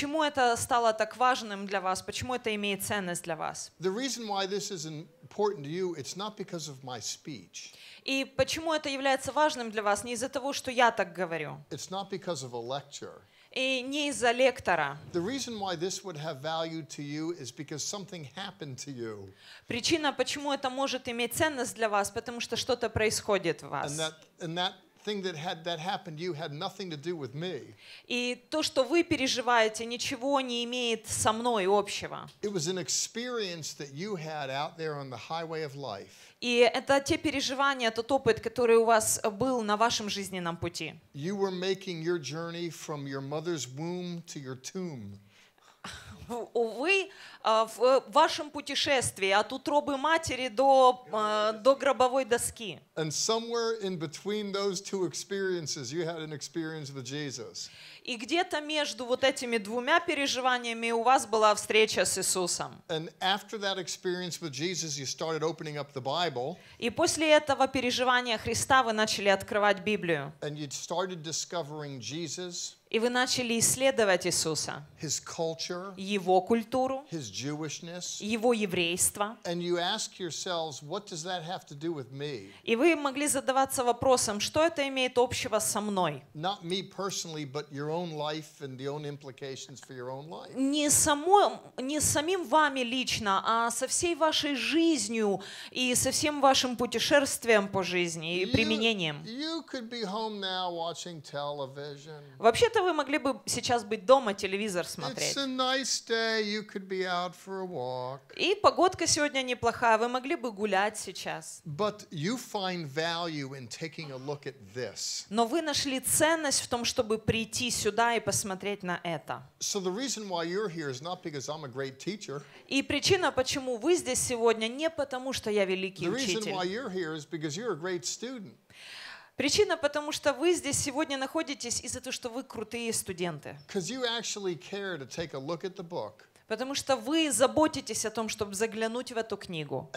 Почему это стало так важным для вас? Почему это имеет ценность для вас? The reason why this is important to you, it's not because of my speech. И почему это является важным для вас? Не из-за того, что я так говорю. It's not because of a lecture. И не из-за лектора. The why this would have value to to you you. is Причина, почему это может иметь ценность для вас, потому что что-то происходит в вас. And that, and that thing that had that happened to you had nothing to do with me. И то, что вы переживаете, ничего не имеет со мной общего. It was an experience that you had out there on the highway of life. И это те переживания, тот опыт, который у вас был на вашем жизненном пути. You were making your journey from your mother's womb to your tomb увы, а, в вашем путешествии от утробы матери до, а, до гробовой доски. And somewhere in between those two experiences, you had an experience with Jesus. И где-то между вот этими двумя переживаниями у вас была встреча с Иисусом. And after that experience with Jesus, you started opening up the Bible. И после этого переживания Христа вы начали открывать Библию. And you started discovering Jesus. И вы начали исследовать Иисуса, his culture, его культуру, his Jewishness, его еврейство. And you ask what does that have to do with me? И вы могли задаваться вопросом, что это имеет общего со мной? Не самим вами лично, а со всей вашей жизнью и со всем вашим путешествием по жизни и применением. You, you could be home now Вообще-то вообще вы могли бы сейчас быть дома, телевизор смотреть. И погодка сегодня неплохая, вы могли бы гулять сейчас. Но вы нашли ценность в том, чтобы прийти сюда и посмотреть на это. И причина, почему вы здесь сегодня, не потому, что я великий учитель. Причина, потому что вы здесь сегодня находитесь из-за того, что вы крутые студенты. Because you actually care to take a look at the book. Потому что вы заботитесь о том, чтобы заглянуть в эту книгу.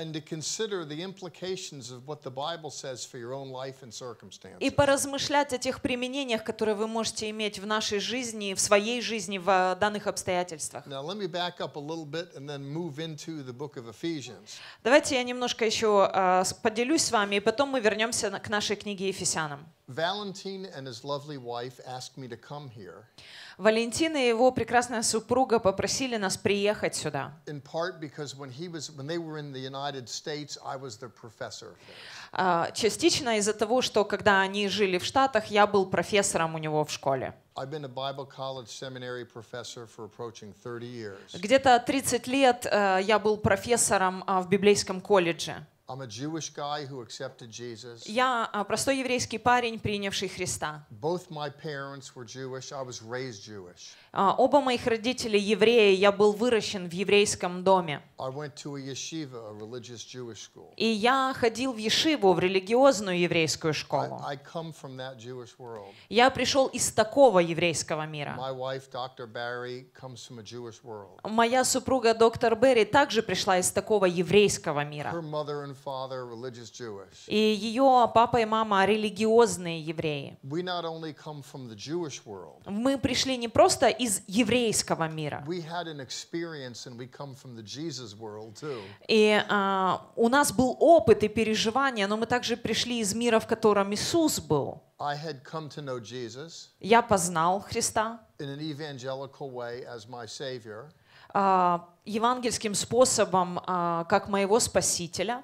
И поразмышлять о тех применениях, которые вы можете иметь в нашей жизни, в своей жизни, в э, данных обстоятельствах. Давайте я немножко еще э, поделюсь с вами, и потом мы вернемся к нашей книге Ефесянам. Valentine and his lovely wife asked me to come here. Валентин и его прекрасная супруга попросили нас приехать сюда. In part because when he was when they were in the United States, I was their professor. Uh, частично из-за того, что когда они жили в Штатах, я был профессором у него в школе. I've been a Bible college seminary professor for approaching 30 years. Где-то 30 лет uh, я был профессором uh, в библейском колледже. Я а, простой еврейский парень, принявший Христа. Оба моих родителей евреи, я был выращен в еврейском доме. И я ходил в Ешиву, в религиозную еврейскую школу. Я пришел из такого еврейского мира. Моя супруга, доктор Берри, также пришла из такого еврейского мира. И ее папа и мама религиозные евреи. Мы пришли не просто из еврейского мира. И uh, у нас был опыт и переживания, но мы также пришли из мира, в котором Иисус был. I had come to know Jesus. Я познал Христа. In an evangelical way as my savior а, евангельским способом а, как моего Спасителя.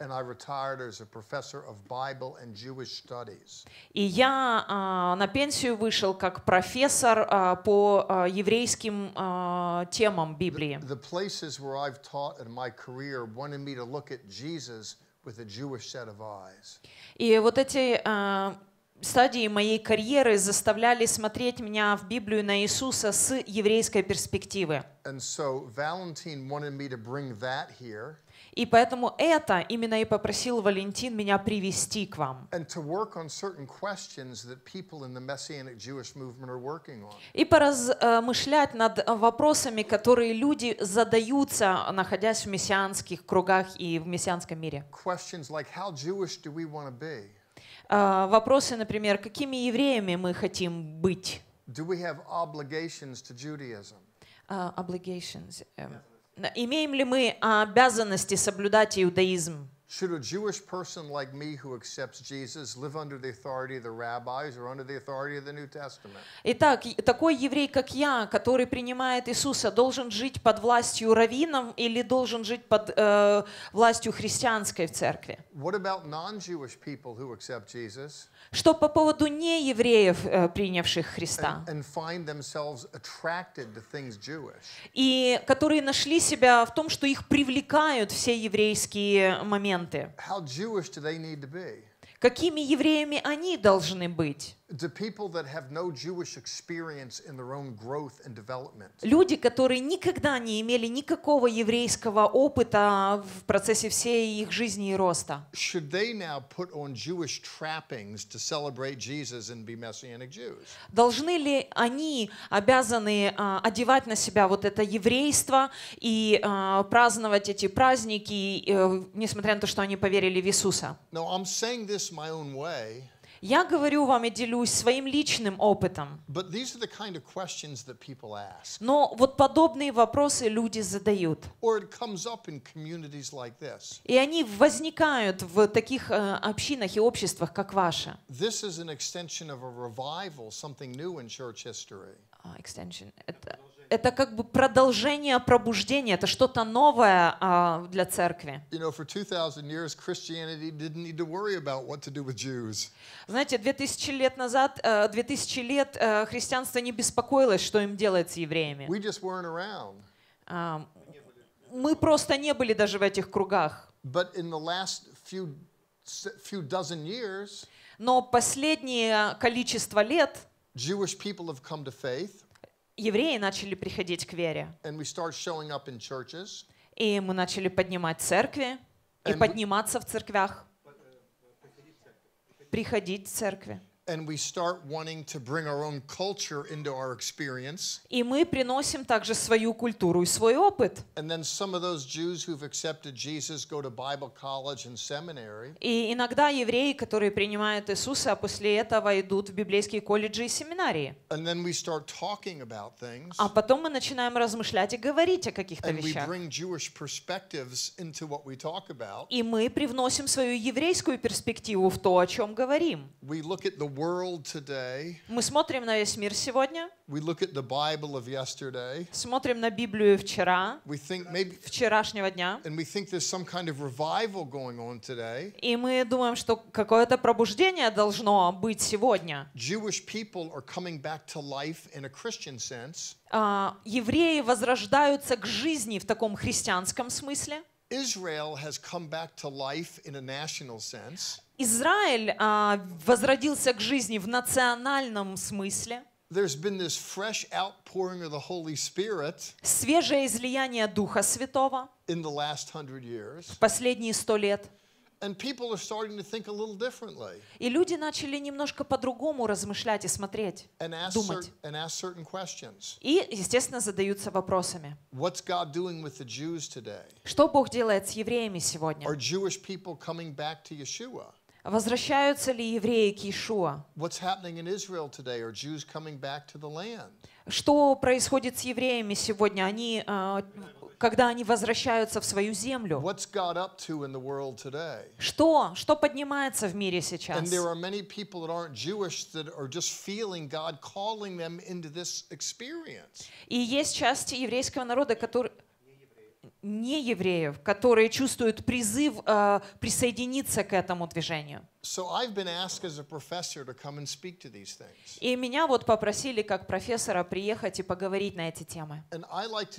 and I retired as a professor of Bible and Jewish studies. И я на пенсию вышел как профессор по еврейским темам Библии. The, the places where I've taught in my career wanted me to look at Jesus with a Jewish set of eyes. И вот эти стадии моей карьеры заставляли смотреть меня в Библию на Иисуса с еврейской перспективы. And so Valentine wanted me to bring that here. И поэтому это именно и попросил Валентин меня привести к вам. И поразмышлять над вопросами, которые люди задаются, находясь в мессианских кругах и в мессианском мире. А, вопросы, например, какими евреями мы хотим быть? Do we have Uh, obligations. Um, Имеем ли мы обязанности соблюдать иудаизм? Should a Jewish person like me who accepts Jesus live under the authority of the rabbis or under the authority of the New Testament? Итак, такой еврей, как я, который принимает Иисуса, должен жить под властью раввинов или должен жить под э, властью христианской в церкви? What about non-Jewish people who accept Jesus? Что по поводу неевреев, э, принявших Христа? And, and И которые нашли себя в том, что их привлекают все еврейские моменты моменты. Какими евреями они должны быть? Люди, которые никогда не имели никакого еврейского опыта в процессе всей их жизни и роста. Должны ли они обязаны а, одевать на себя вот это еврейство и а, праздновать эти праздники, э, несмотря на то, что они поверили в Иисуса? No, I'm saying this my own way. Я говорю вам и делюсь своим личным опытом. Kind of Но вот подобные вопросы люди задают. Like и они возникают в таких э, общинах и обществах, как ваше. extension of revival, это как бы продолжение пробуждения, это что-то новое а, для церкви. You know, for Знаете, 2000 лет назад, 2000 э, лет э, христианство не беспокоилось, что им делать с евреями. We just weren't around. Uh, мы просто не были даже в этих кругах. But in the last few few dozen years, но последнее э, количество лет Jewish people have come to faith евреи начали приходить к вере. И мы начали поднимать церкви и подниматься в церквях. Приходить в церкви. And we start wanting to bring our own culture into our experience. И мы приносим также свою культуру и свой опыт. And then some of those Jews who've accepted Jesus go to Bible college and seminary. И иногда евреи, которые принимают Иисуса, а после этого идут в библейские колледжи и семинарии. And then we start talking about things. А потом мы начинаем размышлять и говорить о каких-то вещах. And we bring Jewish perspectives into what we talk about. И мы привносим свою еврейскую перспективу в то, о чем говорим. We look at the world today. Мы смотрим на весь мир сегодня. We look at the Bible of yesterday. Смотрим на Библию вчера. We think maybe вчерашнего дня. And we think there's some kind of revival going on today. И мы думаем, что какое-то пробуждение должно быть сегодня. Jewish people are coming back to life in a Christian sense. евреи возрождаются к жизни в таком христианском смысле. Israel has come back to life in a national sense. Израиль а, возродился к жизни в национальном смысле. There's been this fresh outpouring of the Holy Spirit свежее излияние Духа Святого in the last hundred years. в последние сто лет. And people are starting to think a little differently. И люди начали немножко по-другому размышлять и смотреть, and ask думать. And ask certain questions. И, естественно, задаются вопросами. What's God doing with the Jews today? Что Бог делает с евреями сегодня? Are Jewish people coming back to Yeshua? Возвращаются ли евреи к Иешуа? Что происходит с евреями сегодня? Они, а, когда они возвращаются в свою землю? Что? Что поднимается в мире сейчас? И есть части еврейского народа, которые неевреев, которые чувствуют призыв э, присоединиться к этому движению. и меня вот попросили как профессора приехать и поговорить на эти темы. Like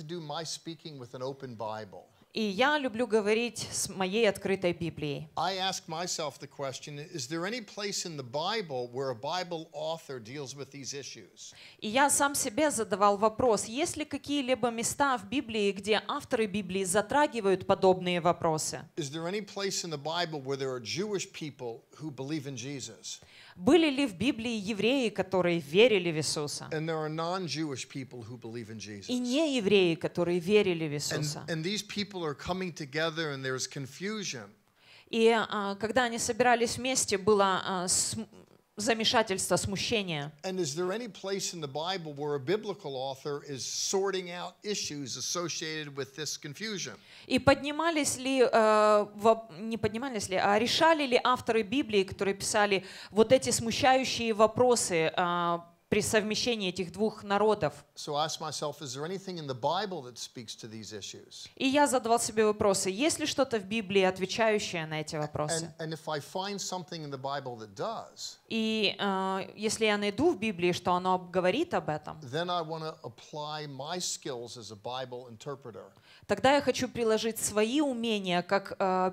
и я люблю говорить с моей открытой Библией. I ask myself the question, is there any place in the Bible where a Bible author deals with these issues? И я сам себе задавал вопрос, есть ли какие-либо места в Библии, где авторы Библии затрагивают подобные вопросы? Is there any place in the Bible where there are Jewish people who believe in Jesus? Были ли в Библии евреи, которые верили в Иисуса? И не евреи, которые верили в Иисуса. И а, когда они собирались вместе, было uh, замешательства, смущения. И поднимались ли, э, не поднимались ли, а решали ли авторы Библии, которые писали вот эти смущающие вопросы а, при совмещении этих двух народов. И я задавал себе вопросы, есть ли что-то в Библии, отвечающее на эти вопросы? И uh, если я найду в Библии, что оно говорит об этом, тогда я хочу приложить свои умения как uh,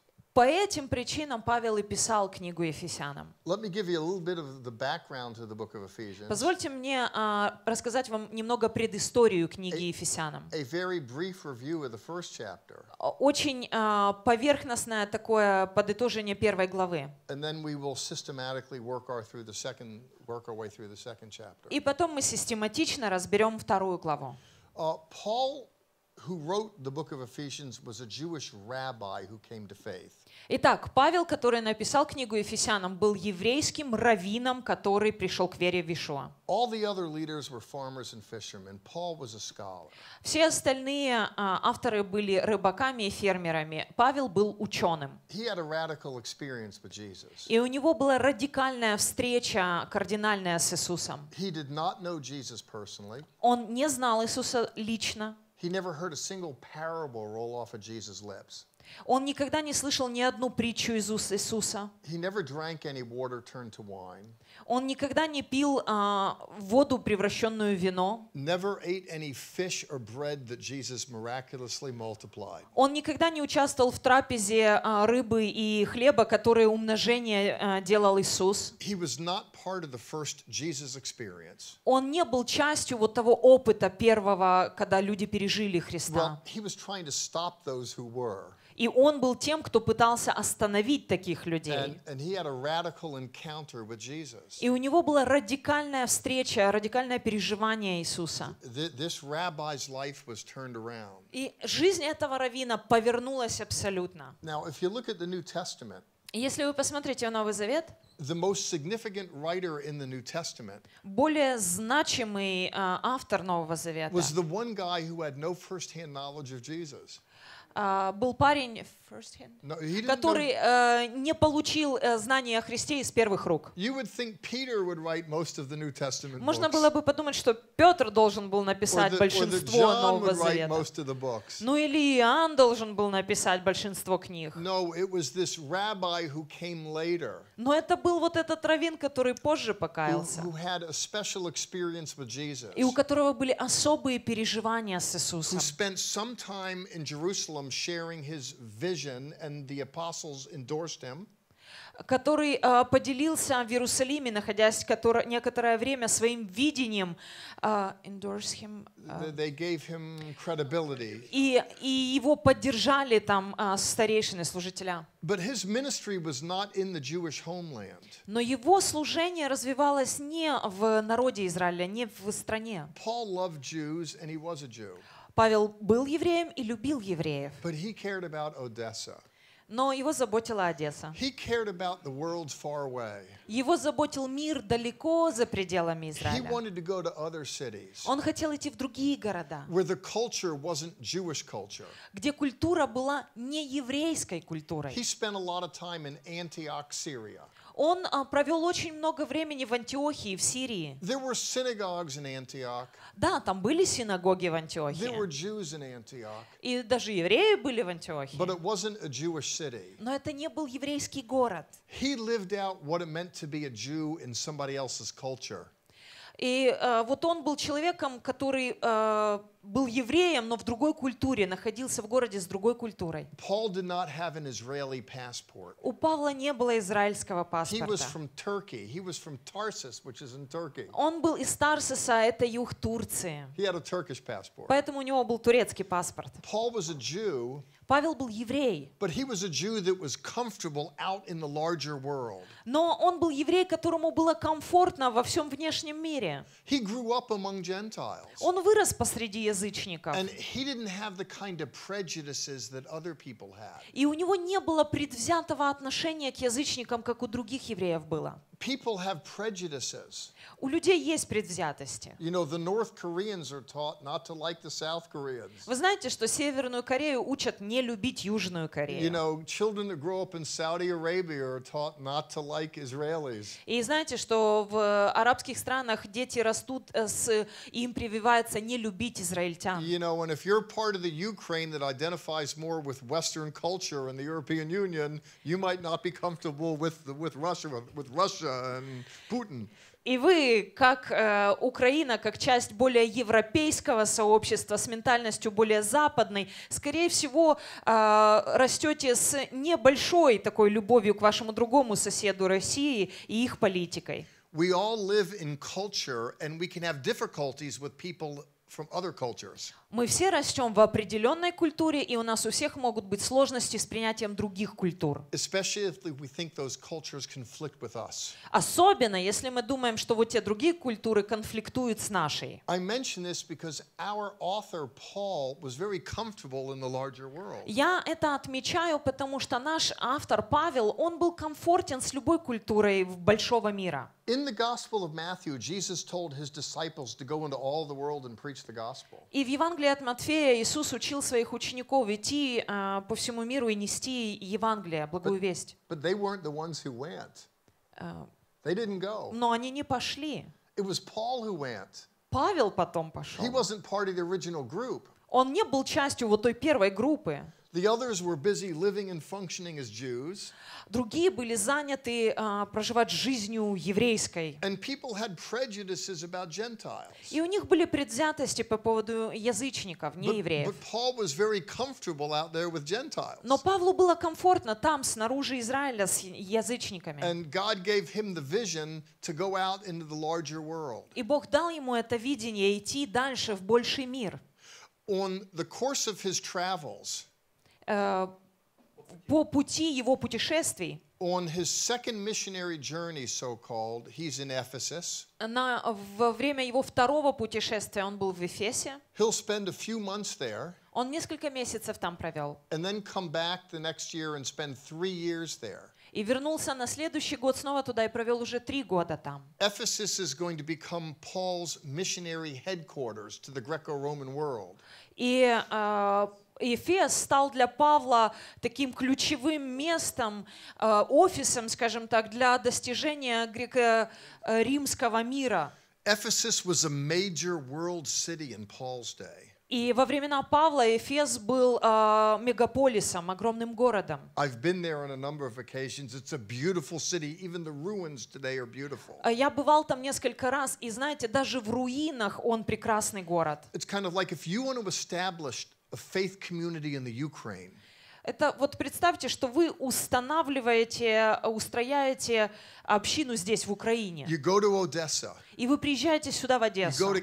По этим причинам Павел и писал книгу Ефесянам. Позвольте мне uh, рассказать вам немного предысторию книги Ефесянам. Очень а, поверхностное такое подытожение первой главы. И потом мы систематично разберем вторую главу. Uh, Paul Итак, Павел, который написал книгу Ефесянам, был еврейским раввином, который пришел к вере в Ишуа. Все остальные а, авторы были рыбаками и фермерами. Павел был ученым. И у него была радикальная встреча, кардинальная с Иисусом. Он не знал Иисуса лично. He never heard a single parable roll off of Jesus' lips. Он никогда не слышал ни одну притчу из уст Иисуса. Он никогда не пил а, воду, превращенную в вино. Он никогда не участвовал в трапезе а, рыбы и хлеба, которые умножение а, делал Иисус. Он не был частью вот того опыта первого, когда люди пережили Христа. Well, и он был тем, кто пытался остановить таких людей. And, and И у него была радикальная встреча, радикальное переживание Иисуса. И жизнь этого равина повернулась абсолютно. Now, если вы посмотрите в Новый Завет, the most significant writer in the New Testament более значимый а, автор Нового Завета was the one guy who had no first-hand knowledge of Jesus. А, был парень no, который э, не получил э, знания о Христе из первых рук. Можно было бы подумать, что Петр должен был написать большинство Нового Завета. Ну или Иоанн должен был написать большинство книг. Но это был вот этот раввин, который позже покаялся. и у которого были особые переживания с Иисусом. Who spent some time in Jerusalem sharing his vision, and the apostles endorsed him. который uh, поделился в Иерусалиме, находясь который, некоторое время своим видением, uh, him, uh, They gave him credibility. И, и его поддержали там uh, старейшины, служителя. But his ministry was not in the Jewish homeland. Но его служение развивалось не в народе Израиля, не в стране. Paul loved Jews, and he was a Jew. Павел был евреем и любил евреев. But he cared about Odessa. Но его заботила Одесса. He cared about the world far away. Его заботил мир далеко за пределами Израиля. He wanted to go to other cities, Он хотел идти в другие города, where the culture wasn't Jewish culture. где культура была не еврейской культурой. He spent a lot of time in Antioch, Syria. Он а, провел очень много времени в Антиохии, в Сирии. There were synagogues in Antioch. Да, там были синагоги в Антиохии. There were Jews in Antioch. И даже евреи были в Антиохии. But it wasn't a Jewish city. Но это не был еврейский город. He lived out what it meant to be a Jew in somebody else's culture. И э, вот он был человеком, который э, был евреем, но в другой культуре, находился в городе с другой культурой. Paul did not have an Israeli passport. У Павла не было израильского паспорта. Он был из Тарсиса, а это юг Турции. He had a Turkish passport. Поэтому у него был турецкий паспорт. Paul was a Jew. Павел был еврей. Но он был еврей, которому было комфортно во всем внешнем мире. Он вырос посреди язычников. И у него не было предвзятого отношения к язычникам, как у других евреев было. People have prejudices. У людей есть предвзятости. You know, the North Koreans are taught not to like the South Koreans. Вы знаете, что Северную Корею учат не любить Южную Корею. You know, children that grow up in Saudi Arabia are taught not to like Israelis. И знаете, что в э, арабских странах дети растут э, с им прививается не любить израильтян. You know, and if you're part of the Ukraine that identifies more with Western culture and the European Union, you might not be comfortable with with Russia with Russia Э, Путин. И вы, как э, Украина, как часть более европейского сообщества с ментальностью более западной, скорее всего, э, растете с небольшой такой любовью к вашему другому соседу России и их политикой. We all live in culture, and we can have difficulties with people from other cultures. Мы все растем в определенной культуре, и у нас у всех могут быть сложности с принятием других культур. Особенно, если мы думаем, что вот те другие культуры конфликтуют с нашей. Я это отмечаю, потому что наш автор Павел, он был комфортен с любой культурой большого мира. In the Gospel of Matthew, Jesus told his disciples to go into all the world and preach и в Евангелии от Матфея Иисус учил своих учеников идти uh, по всему миру и нести Евангелие, благую весть. Uh, но они не пошли. Павел потом пошел. Он не был частью вот той первой группы. The others were busy living and functioning as Jews. Другие были заняты uh, проживать жизнью еврейской. And people had prejudices about Gentiles. И у них были предвзятости по поводу язычников, не евреев. But, but Paul was very comfortable out there with Gentiles. Но Павлу было комфортно там снаружи Израиля с язычниками. And God gave him the vision to go out into the larger world. И Бог дал ему это видение идти дальше в больший мир. On the course of his travels. по пути его путешествий. On his second missionary journey, so called, he's in Ephesus. На, во время его второго путешествия он был в Эфесе. He'll spend a few months there. Он несколько месяцев там провел. And then come back the next year and spend three years there. И вернулся на следующий год снова туда и провел уже три года там. Ephesus is going to become Paul's missionary headquarters to the Greco-Roman world. И uh, Ефес стал для Павла таким ключевым местом, э, офисом, скажем так, для достижения греко-римского мира. Ephesus was a major world city in Paul's day. И во времена Павла Эфес был э, мегаполисом, огромным городом. Э, я бывал там несколько раз, и знаете, даже в руинах он прекрасный город. It's kind of like if you want to establish это вот представьте, что вы устанавливаете, устрояете общину здесь, в Украине. И вы приезжаете сюда, в Одессу.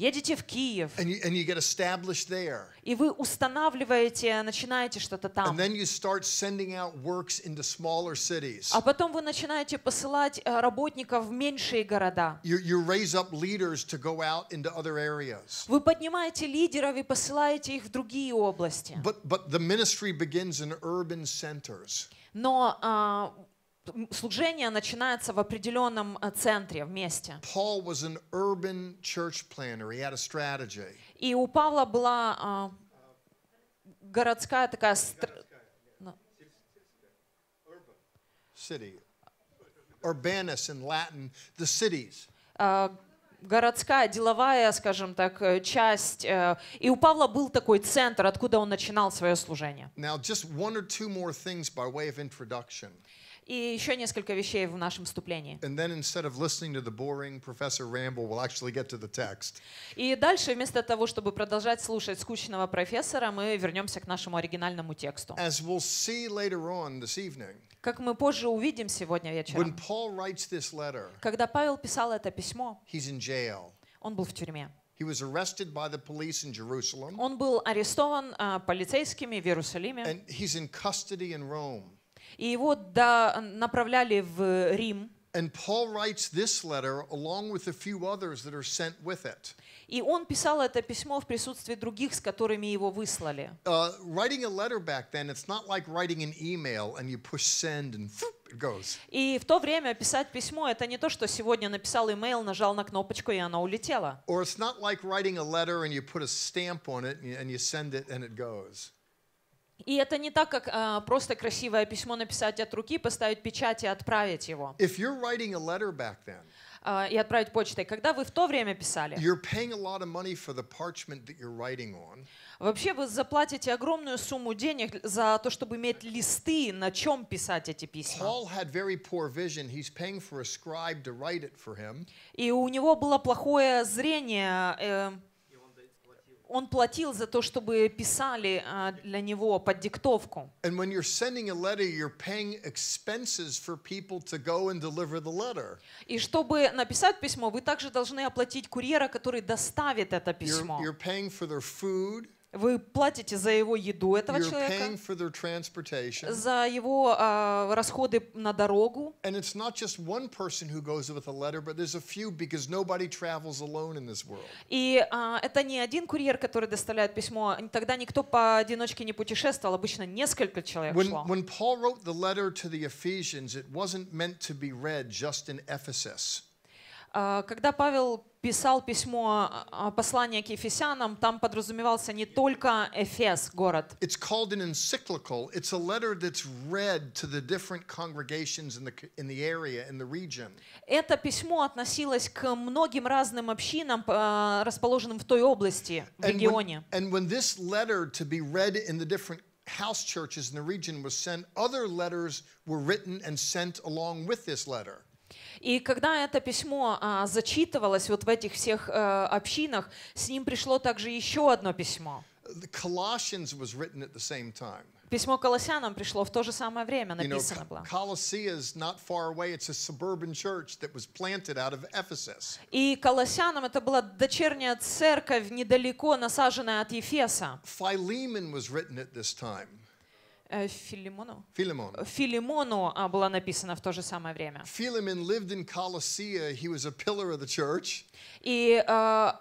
Едете в Киев. And you, and you get established there. И вы устанавливаете, начинаете что-то там. And then you start sending out works into smaller cities. А потом вы начинаете посылать э, работников в меньшие города. You, you raise up leaders to go out into other areas. Вы поднимаете лидеров и посылаете их в другие области. But, but the ministry begins in urban centers. Но служение начинается в определенном э, центре, в месте. Paul was an urban church planner. He had a strategy. И у Павла была э, городская такая... Ну. А, городская, деловая, скажем так, э, часть. Э, и у Павла был такой центр, откуда он начинал свое служение. Now, just one or two more things by way of introduction. И еще несколько вещей в нашем вступлении. we'll И дальше, вместо того, чтобы продолжать слушать скучного профессора, мы вернемся к нашему оригинальному тексту. как мы позже увидим сегодня вечером, letter, когда Павел писал это письмо, он был в тюрьме. He was arrested by the police in Jerusalem. Он был арестован а, полицейскими в Иерусалиме. And he's in custody in Rome и его до, направляли в Рим. And Paul writes this letter along with a few others that are sent with it. И он писал это письмо в присутствии других, с которыми его выслали. Uh, writing a letter back then, it's not like writing an email and you push send and it goes. И в то время писать письмо это не то, что сегодня написал имейл, нажал на кнопочку и оно улетело. Or it's not like writing a letter and you put a stamp on it and you send it and it goes. И это не так, как э, просто красивое письмо написать от руки, поставить печать и отправить его. If you're a back then, э, и отправить почтой, когда вы в то время писали, Вообще вы заплатите огромную сумму денег за то, чтобы иметь листы, на чем писать эти письма. И у него было плохое зрение. Э, он платил за то, чтобы писали а, для него под диктовку. И чтобы написать письмо, вы также должны оплатить курьера, который доставит это письмо. You're, you're вы платите за его еду этого You're человека, paying for their transportation. за его э, расходы на дорогу. And it's not just one person who goes with a letter, but there's a few because nobody travels alone in this world. И э, это не один курьер, который доставляет письмо. Тогда никто поодиночке не путешествовал, обычно несколько человек when, шло. When Paul wrote the letter to the Ephesians, it wasn't meant to be read just in Ephesus. Когда Павел писал письмо, послание к Ефесянам, там подразумевался не только Эфес, город. It's called an encyclical. It's a letter that's read to the different congregations in the, in the area, in the region. Это письмо относилось к многим разным общинам, расположенным в той области, в регионе. And when this letter to be read in the different house churches in the region was sent, other letters were written and sent along with this letter. И когда это письмо а, зачитывалось вот в этих всех а, общинах, с ним пришло также еще одно письмо. Письмо Колоссянам пришло в то же самое время, написано было. И Колоссянам это была дочерняя церковь недалеко, насаженная от Ефеса. Philemon was written в это время. Э, Филимону? Филимон. Филимону а, была написана в то же самое время. Филимон lived in Colossae. He was a pillar of the church. И э, а,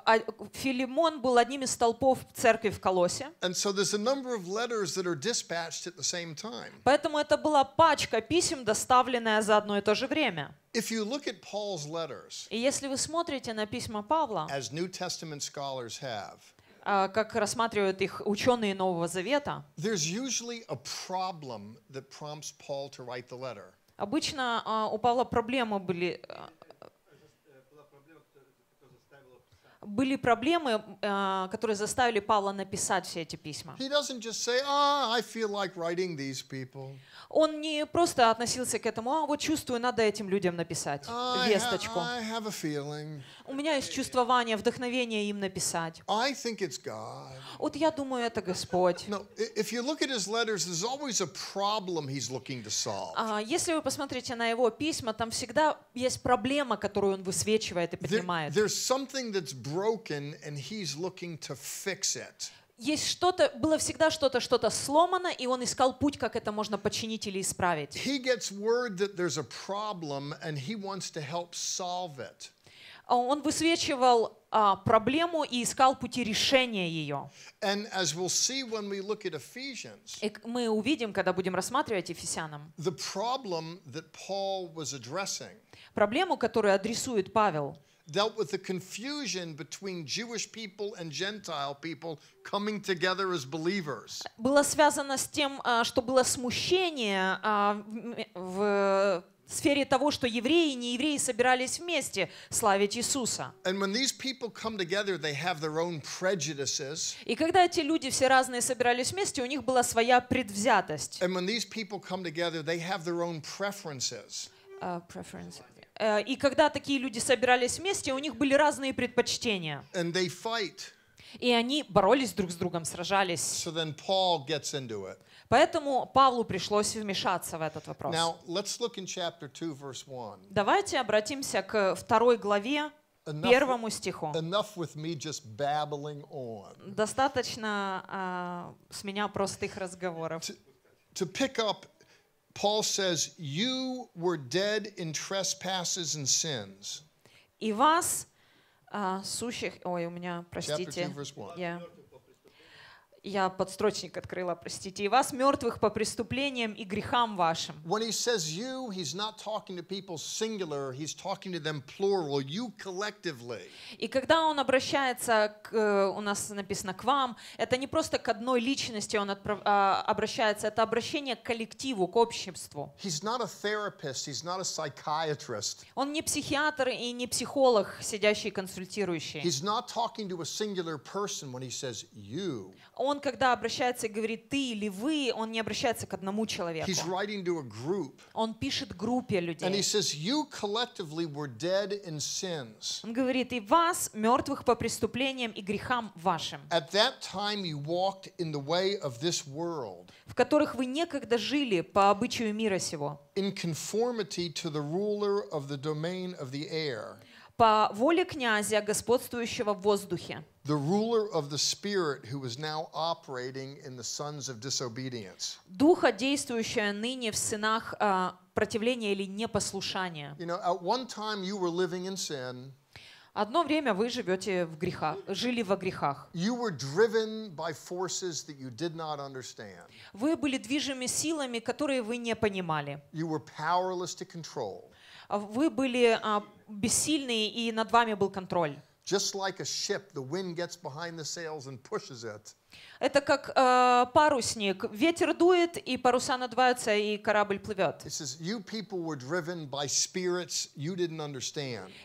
Филимон был одним из столпов церкви в Колосе. And so there's a number of letters that are dispatched at the same time. Поэтому это была пачка писем, доставленная за одно и то же время. If you look at Paul's letters, и если вы смотрите на письма Павла, as New Testament scholars have, а, как рассматривают их ученые Нового Завета, Обычно а, у Павла проблемы были а, были проблемы, э, которые заставили Павла написать все эти письма. Ah, он не просто относился к этому, а вот чувствую, надо этим людям написать ah, весточку. У меня есть чувствование, вдохновение им написать. Вот я думаю, это Господь. А, если вы посмотрите на его письма, там всегда есть проблема, которую он высвечивает и поднимает. There, broken and he's looking to fix it. Есть что-то, было всегда что-то, что-то сломано, и он искал путь, как это можно починить или исправить. А он высвечивал uh, проблему и искал пути решения ее. And as we'll see when we look at и мы увидим, когда будем рассматривать Ефесянам, the that Paul was проблему, которую адресует Павел, dealt with the confusion between Jewish people and Gentile people coming together as believers. Было связано с тем, а, что было смущение а, в сфере того, что евреи и неевреи собирались вместе славить Иисуса. Together, и когда эти люди все разные собирались вместе, у них была своя предвзятость. Together, uh, preferences. А, Э, и когда такие люди собирались вместе, у них были разные предпочтения. And they fight. И они боролись друг с другом, сражались. So then Paul gets into it. Поэтому Павлу пришлось вмешаться в этот вопрос. Now, let's look in chapter 2, verse 1. Давайте обратимся к второй главе, первому стиху. Enough with me just babbling on. Достаточно uh, с меня простых разговоров. To, to pick up Paul says, You were dead in trespasses and sins. И вас, сущих, ой, у меня, простите, Я подстрочник открыла, простите. И вас мертвых по преступлениям и грехам вашим. И когда он обращается к, э, у нас написано к вам, это не просто к одной личности он отправ, а, обращается, это обращение к коллективу, к обществу. He's not a therapist, he's not a psychiatrist. Он не психиатр и не психолог, сидящий консультирующий. Он он, когда обращается и говорит «ты» или «вы», он не обращается к одному человеку. Он пишет группе людей. Он говорит, «и вас, мертвых по преступлениям и грехам вашим». В которых вы некогда жили по обычаю мира сего. In conformity to the ruler of the domain of the air по воле князя, господствующего в воздухе. Духа, действующего ныне в сынах а, противления или непослушания. You know, at one time you were living in sin. Одно время вы живете в грехах, жили во грехах. Вы были движимы силами, которые вы не понимали. Вы были а, Бессильные и над вами был контроль. Just like a ship, the wind gets behind the sails and pushes it. Это как э, парусник. Ветер дует, и паруса надуваются, и корабль плывет.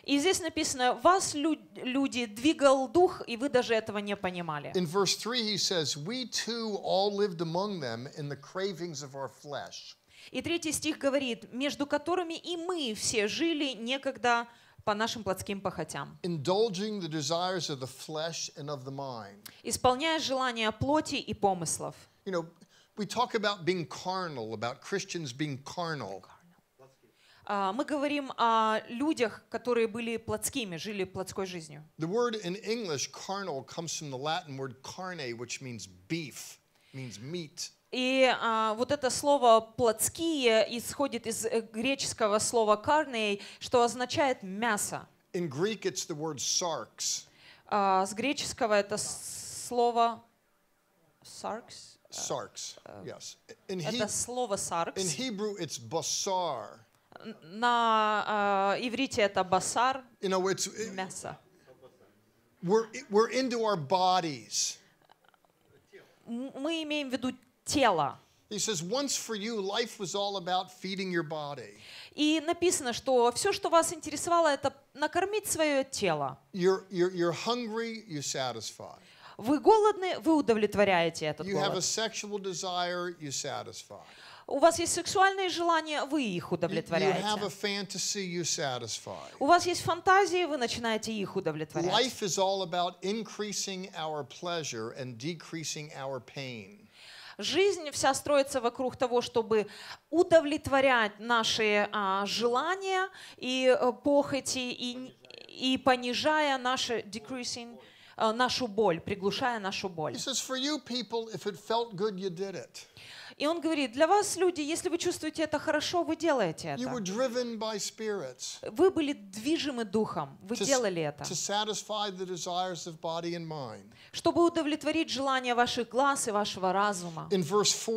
И здесь написано, вас люди двигал дух, и вы даже этого не понимали. In verse 3 he says, we too all lived among them in the cravings of our flesh. И третий стих говорит, между которыми и мы все жили некогда по нашим плотским похотям. Исполняя желания плоти и помыслов. You know, we talk about being carnal, about Christians being carnal. А, мы говорим о людях, которые были плотскими, жили плотской жизнью. The word in English carnal comes from the Latin word carne, which means beef, means meat. И а, вот это слово «плотские» исходит из э, греческого слова «карней», что означает «мясо». In Greek it's the word sarx. А, с греческого это слово «sarx». Sarx, э, yes. In это слово «sarx». In Hebrew it's basar. На uh, иврите это «басар», you know, it's, it, мясо. We're, we're into our bodies. Мы имеем в виду тела. He says, once for you, life was all about feeding your body. И написано, что все, что вас интересовало, это накормить свое тело. You're, you're, you're hungry, you satisfy. Вы голодны, вы удовлетворяете этот you голод. Have a sexual desire, you satisfy. У вас есть сексуальные желания, вы их удовлетворяете. You have a fantasy, you satisfy. У вас есть фантазии, вы начинаете их удовлетворять. Life is all about increasing our pleasure and decreasing our pain. Жизнь вся строится вокруг того, чтобы удовлетворять наши а, желания и а, похоти, и, и понижая наши decreasing э, нашу боль, приглушая нашу боль. И он говорит, для вас, люди, если вы чувствуете это хорошо, вы делаете это. вы были движимы духом, вы делали это. Чтобы удовлетворить желания ваших глаз и вашего разума. In verse 4,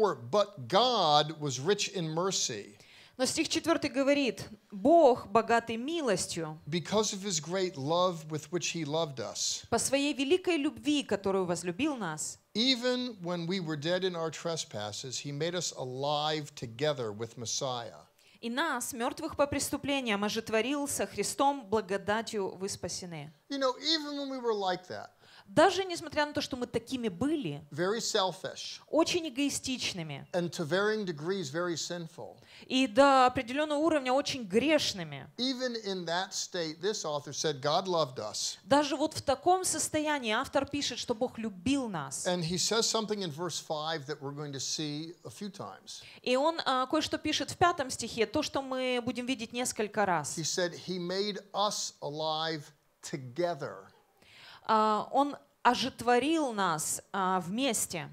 Но стих 4 говорит, Бог богатый милостью по своей великой любви, которую возлюбил нас, Even when we were dead in our trespasses, he made us alive together with Messiah. И нас, мертвых по преступлениям, оживил со Христом благодатью вы спасены. You know, even when we were like that, даже несмотря на то, что мы такими были, very selfish, очень эгоистичными and to varying degrees very sinful. и до определенного уровня очень грешными. Even in that state, this author said God loved us. Даже вот в таком состоянии автор пишет, что Бог любил нас. И он uh, кое-что пишет в пятом стихе, то, что мы будем видеть несколько раз. He said, Он made us alive together. А, он ожитворил нас а, вместе.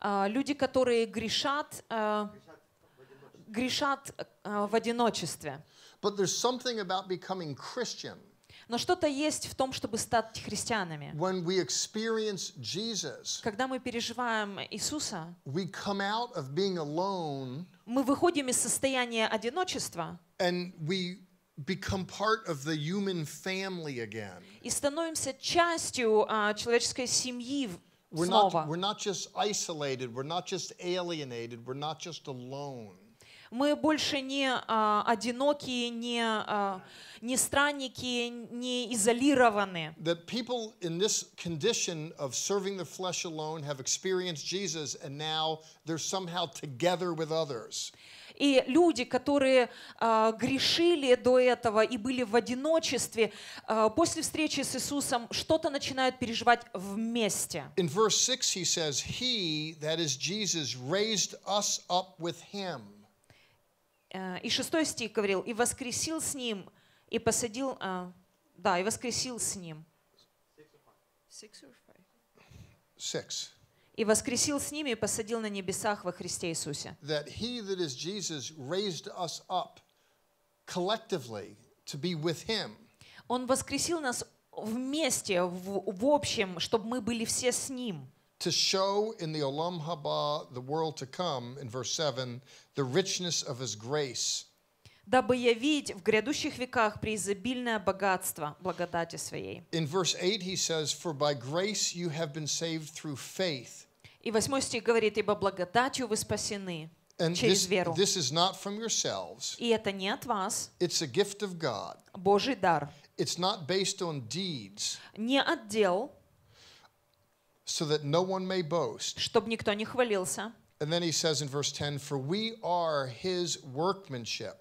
А, люди, которые грешат, грешат в одиночестве. But there's something about becoming Christian. Но что-то есть в том, чтобы стать христианами. When we experience Jesus, Когда мы переживаем Иисуса, we come out of being alone, мы выходим из состояния одиночества, and we become part of the human family again. И становимся частью человеческой семьи we're Not, we're not just isolated, we're not just alienated, we're not just alone. Мы больше не uh, одинокие, не, uh, не странники, не изолированы. That people in this condition of serving the flesh alone have experienced Jesus and now they're somehow together with others. Uh, И люди, которые э, грешили до этого и были в одиночестве, э, после встречи с Иисусом что-то начинают переживать вместе. In verse 6 he says, "He, that is Jesus, raised us up with him." Э, и шестой стих говорил, и воскресил с ним, и посадил, э, да, и воскресил с ним. Six и воскресил с ними и посадил на небесах во Христе Иисусе. That he that is Jesus raised us up collectively to be with him. Он воскресил нас вместе, в, в общем, чтобы мы были все с ним. To show in the Olam Haba, the world to come, in verse 7, the richness of his grace. дабы явить в грядущих веках преизобильное богатство благодати своей. In verse 8 he says, For by grace you have been saved through faith, и 8 стих говорит, ибо благодатью вы спасены. And через this, веру. This is not from yourselves. И это не от вас. It's a gift of God. Божий дар. It's not based on deeds. Не от дел. So that no one may boast. Чтобы никто не хвалился. And then he says in verse 10, for we are his workmanship.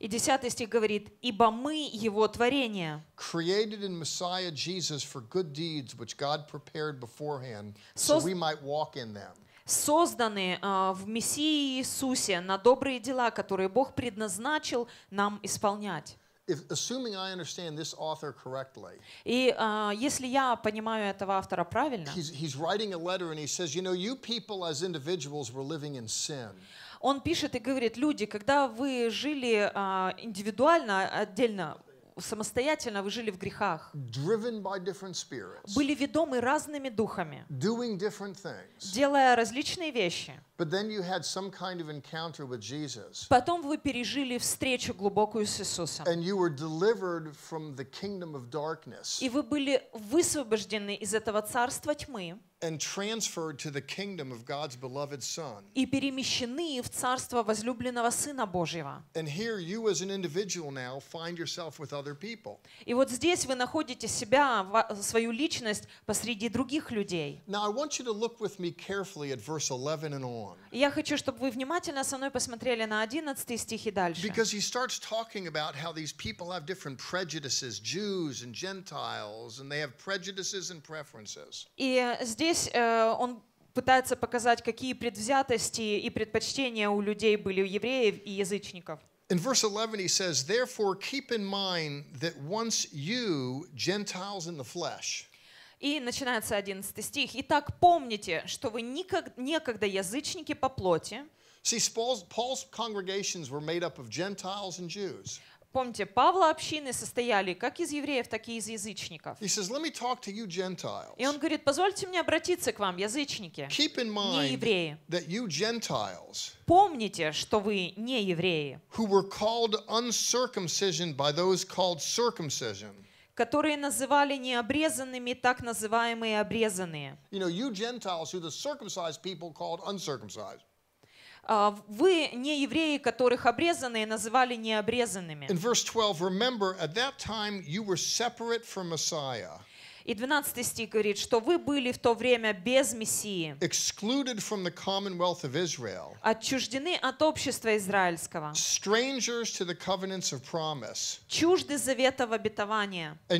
И 10 стих говорит, «Ибо мы Его творение». Created in Messiah Jesus for good deeds, which God prepared beforehand, so we might walk in them созданы uh, в Мессии Иисусе на добрые дела, которые Бог предназначил нам исполнять. If, assuming I understand this author correctly, и uh, если я понимаю этого автора правильно, he's, he's writing a letter and he says, you know, you people as individuals were living in sin. Uh, он пишет и говорит, люди, когда вы жили а, индивидуально, отдельно, самостоятельно вы жили в грехах, были ведомы разными духами, делая различные вещи. Потом вы пережили встречу глубокую с Иисусом. И вы были высвобождены из этого царства тьмы. and transferred to the kingdom of God's beloved Son. And here you as an individual now find yourself with other people. И вот здесь вы находите себя, свою личность посреди других людей. Now I want you to look with me carefully at verse 11 and on. Я хочу, чтобы вы внимательно со мной посмотрели на 11 стих и Because he starts talking about how these people have different prejudices, Jews and Gentiles, and they have prejudices and preferences. И здесь здесь э, он пытается показать, какие предвзятости и предпочтения у людей были у евреев и язычников. In verse 11 he says, Therefore keep in mind that once you, Gentiles in the flesh, и начинается 11 стих. «Итак, помните, что вы никогда, некогда язычники по плоти». See, Paul's, Paul's congregations were made up of Gentiles and Jews. Помните, Павла общины состояли как из евреев, так и из язычников. He says, Let me talk to you Gentiles. И он говорит, позвольте мне обратиться к вам, язычники, Keep in mind не евреи. That you Gentiles, Помните, что вы не евреи, who were called uncircumcision by those called circumcision, которые называли необрезанными так называемые обрезанные. You know, you Gentiles, who the circumcised people called uncircumcised. А, вы не евреи, которых обрезанные называли необрезанными. In verse 12, remember, at that time you were separate from Messiah. И 12 стих говорит, что вы были в то время без Мессии, отчуждены от общества израильского, чужды завета обетования, and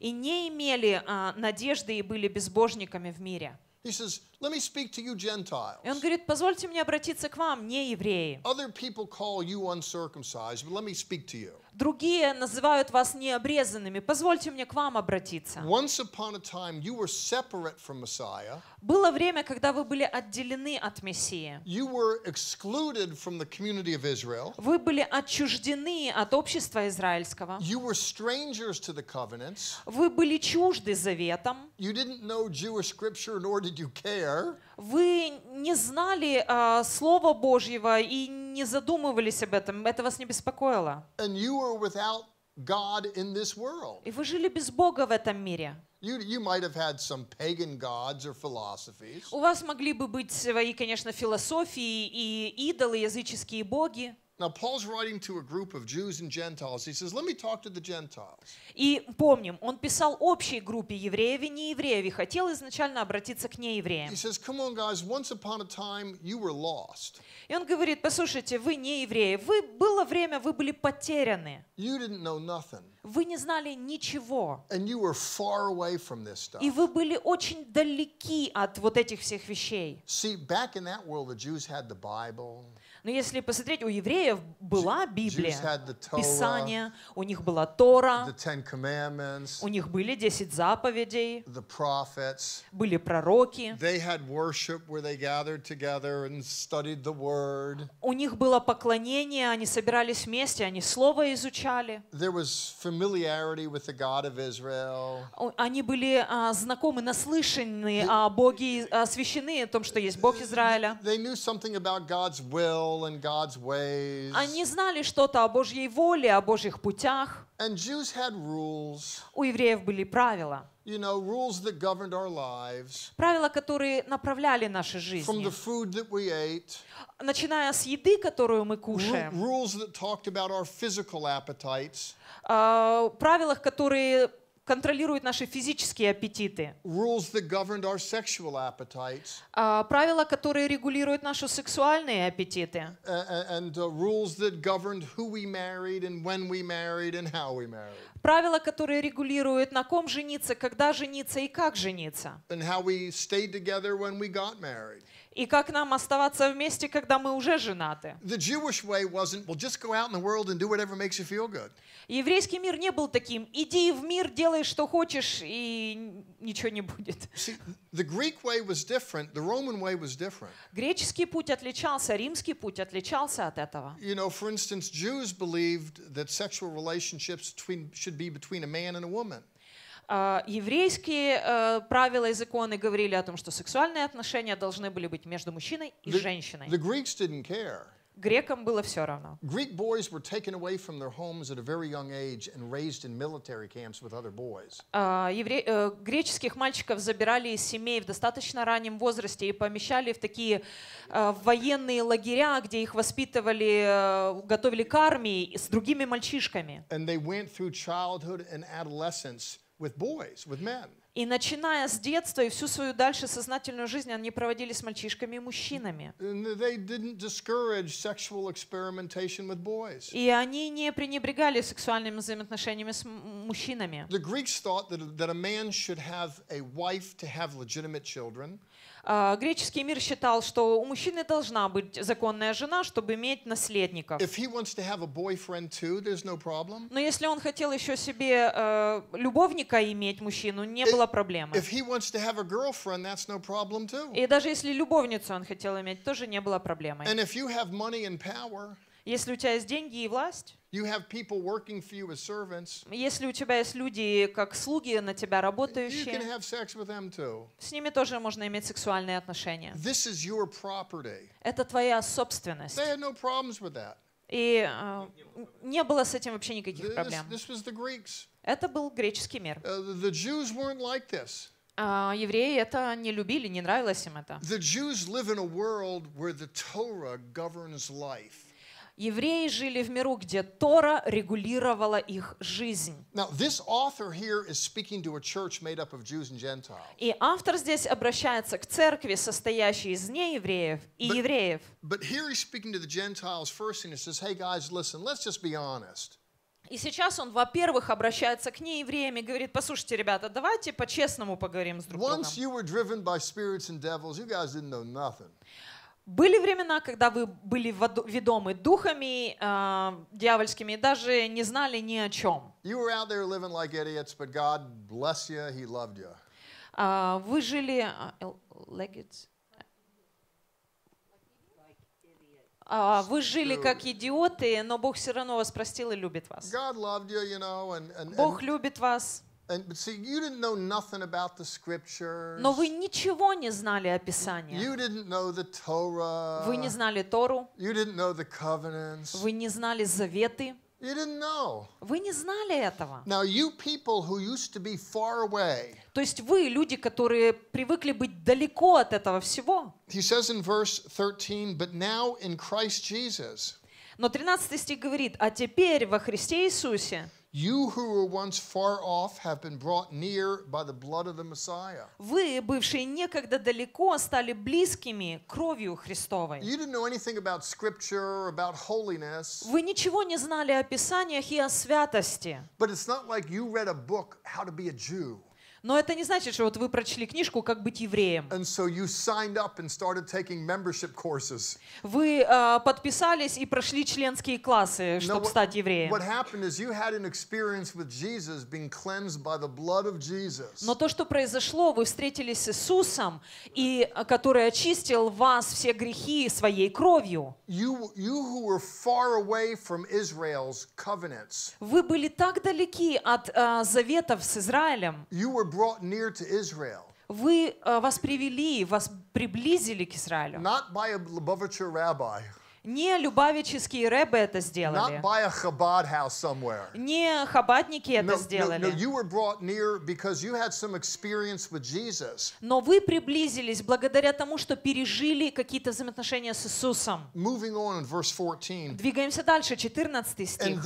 И не имели а, надежды и были безбожниками в мире. He says, Let me speak to you Gentiles. И он говорит, позвольте мне обратиться к вам, не евреи. Other people call you uncircumcised, but let me speak to you. Другие называют вас необрезанными. Позвольте мне к вам обратиться. Once upon a time you were separate from Messiah. Было время, когда вы были отделены от Мессии. You were excluded from the community of Israel. Вы были отчуждены от общества израильского. You were strangers to the covenants. Вы были чужды заветам. You didn't know Jewish scripture nor did you care. Вы не знали uh, Слова Божьего и не задумывались об этом. Это вас не беспокоило. И вы жили без Бога в этом мире. You, you might have had some pagan gods or philosophies. У вас могли бы быть свои, конечно, философии и идолы, языческие боги. Now Paul's writing to a group of Jews and Gentiles. He says, "Let me talk to the Gentiles." И помним, он писал общей группе евреев и неевреев и хотел изначально обратиться к неевреям. He says, "Come on, guys. Once upon a time, you were lost." И он говорит, послушайте, вы не евреи, вы было время, вы были потеряны. You didn't know nothing. Вы не знали ничего. И вы были очень далеки от вот этих всех вещей. See, back in that world, the Jews had the Bible. Но если посмотреть, у евреев была Библия, Torah, Писание, у них была Тора, у них были Десять заповедей, prophets, были пророки. У них было поклонение, они собирались вместе, они Слово изучали familiarity with the God of Israel. Они были а, знакомы, наслышаны о Боге, освящены о том, что есть Бог Израиля. They knew something about God's will and God's ways. Они знали что-то о Божьей воле, о Божьих путях. And Jews had rules. У евреев были правила. You know, rules that governed our lives. Правила, которые направляли наши жизни. From the food that we ate. Начиная с еды, которую мы кушаем. Rules that talked about our physical appetites. Uh, правилах, которые контролирует наши физические аппетиты. Rules that our Uh, правила, которые регулируют наши сексуальные аппетиты. А, а, правила, которые регулируют на ком жениться, когда жениться и как жениться. And how we stayed together when we got married. И как нам оставаться вместе, когда мы уже женаты? Еврейский мир не был таким. Иди в мир, делай что хочешь, и ничего не будет. Греческий путь отличался, римский путь отличался от этого. You know, for instance, Jews believed that sexual relationships between, should be between a man and a woman. А, еврейские э, правила и законы говорили о том, что сексуальные отношения должны были быть между мужчиной и женщиной. The Greeks didn't care. Грекам было все равно. Greek boys were taken away from their homes at a very young age and raised in military camps with other boys. А, э, греческих мальчиков забирали из семей в достаточно раннем возрасте и помещали в такие э, военные лагеря, где их воспитывали, готовили к армии с другими мальчишками. And they went through childhood and adolescence with boys, with men. И начиная с детства и всю свою дальше сознательную жизнь они проводили с мальчишками и мужчинами. И они не пренебрегали сексуальными взаимоотношениями с мужчинами. The Greeks thought that, that a man should have a wife to have legitimate children. А, греческий мир считал, что у мужчины должна быть законная жена, чтобы иметь наследников. Но если он хотел еще себе э, любовника иметь, мужчину, не было проблемы. И даже если любовницу он хотел иметь, тоже не было проблемой. Если у тебя есть деньги и власть, servants. Если у тебя есть люди как слуги на тебя работающие, с ними тоже можно иметь сексуальные отношения. Это твоя собственность. no И uh, не было с этим вообще никаких проблем. This, Это был греческий мир. Uh, like Uh, евреи это не любили, не нравилось им это. The Jews live in a world where the Torah governs life. Евреи жили в миру, где Тора регулировала их жизнь. И автор здесь обращается к церкви, состоящей из неевреев и евреев. But here he's speaking to the Gentiles first and he says, "Hey guys, listen, let's just be honest." И сейчас он, во-первых, обращается к неевреям и говорит, послушайте, ребята, давайте по-честному поговорим с друг другом. Были времена, когда вы были ведомы духами э, дьявольскими и даже не знали ни о чем. А, вы жили а, вы жили как идиоты, но Бог все равно вас простил и любит вас. Бог любит вас. Но вы ничего не знали о Писании. Вы не знали Тору. Вы не знали заветы. You didn't know. Вы не знали этого. Now, you people who used to be far away, То есть вы, люди, которые привыкли быть далеко от этого всего. He says in verse 13, but now in Christ Jesus. Но 13 стих говорит, а теперь во Христе Иисусе. You who were once far off have been brought near by the blood of the Messiah. Вы, бывшие некогда далеко, стали близкими кровью Христовой. You didn't know anything about scripture, about holiness. Вы ничего не знали о писаниях и о святости. But it's not like you read a book how to be a Jew. Но это не значит, что вот вы прочли книжку «Как быть евреем». Вы uh, подписались и прошли членские классы, чтобы стать евреем. Но то, что произошло, вы встретились с Иисусом, и э, который очистил вас все грехи своей кровью. You, you Вы были так далеки от uh, заветов с Израилем. You were brought near to Israel. Вы э, вас привели, вас приблизили к Израилю. Not by a Не любавические рэбы это сделали. Не хабатники это no, сделали. Но вы приблизились благодаря тому, что пережили какие-то взаимоотношения с Иисусом. Двигаемся дальше, 14 стих.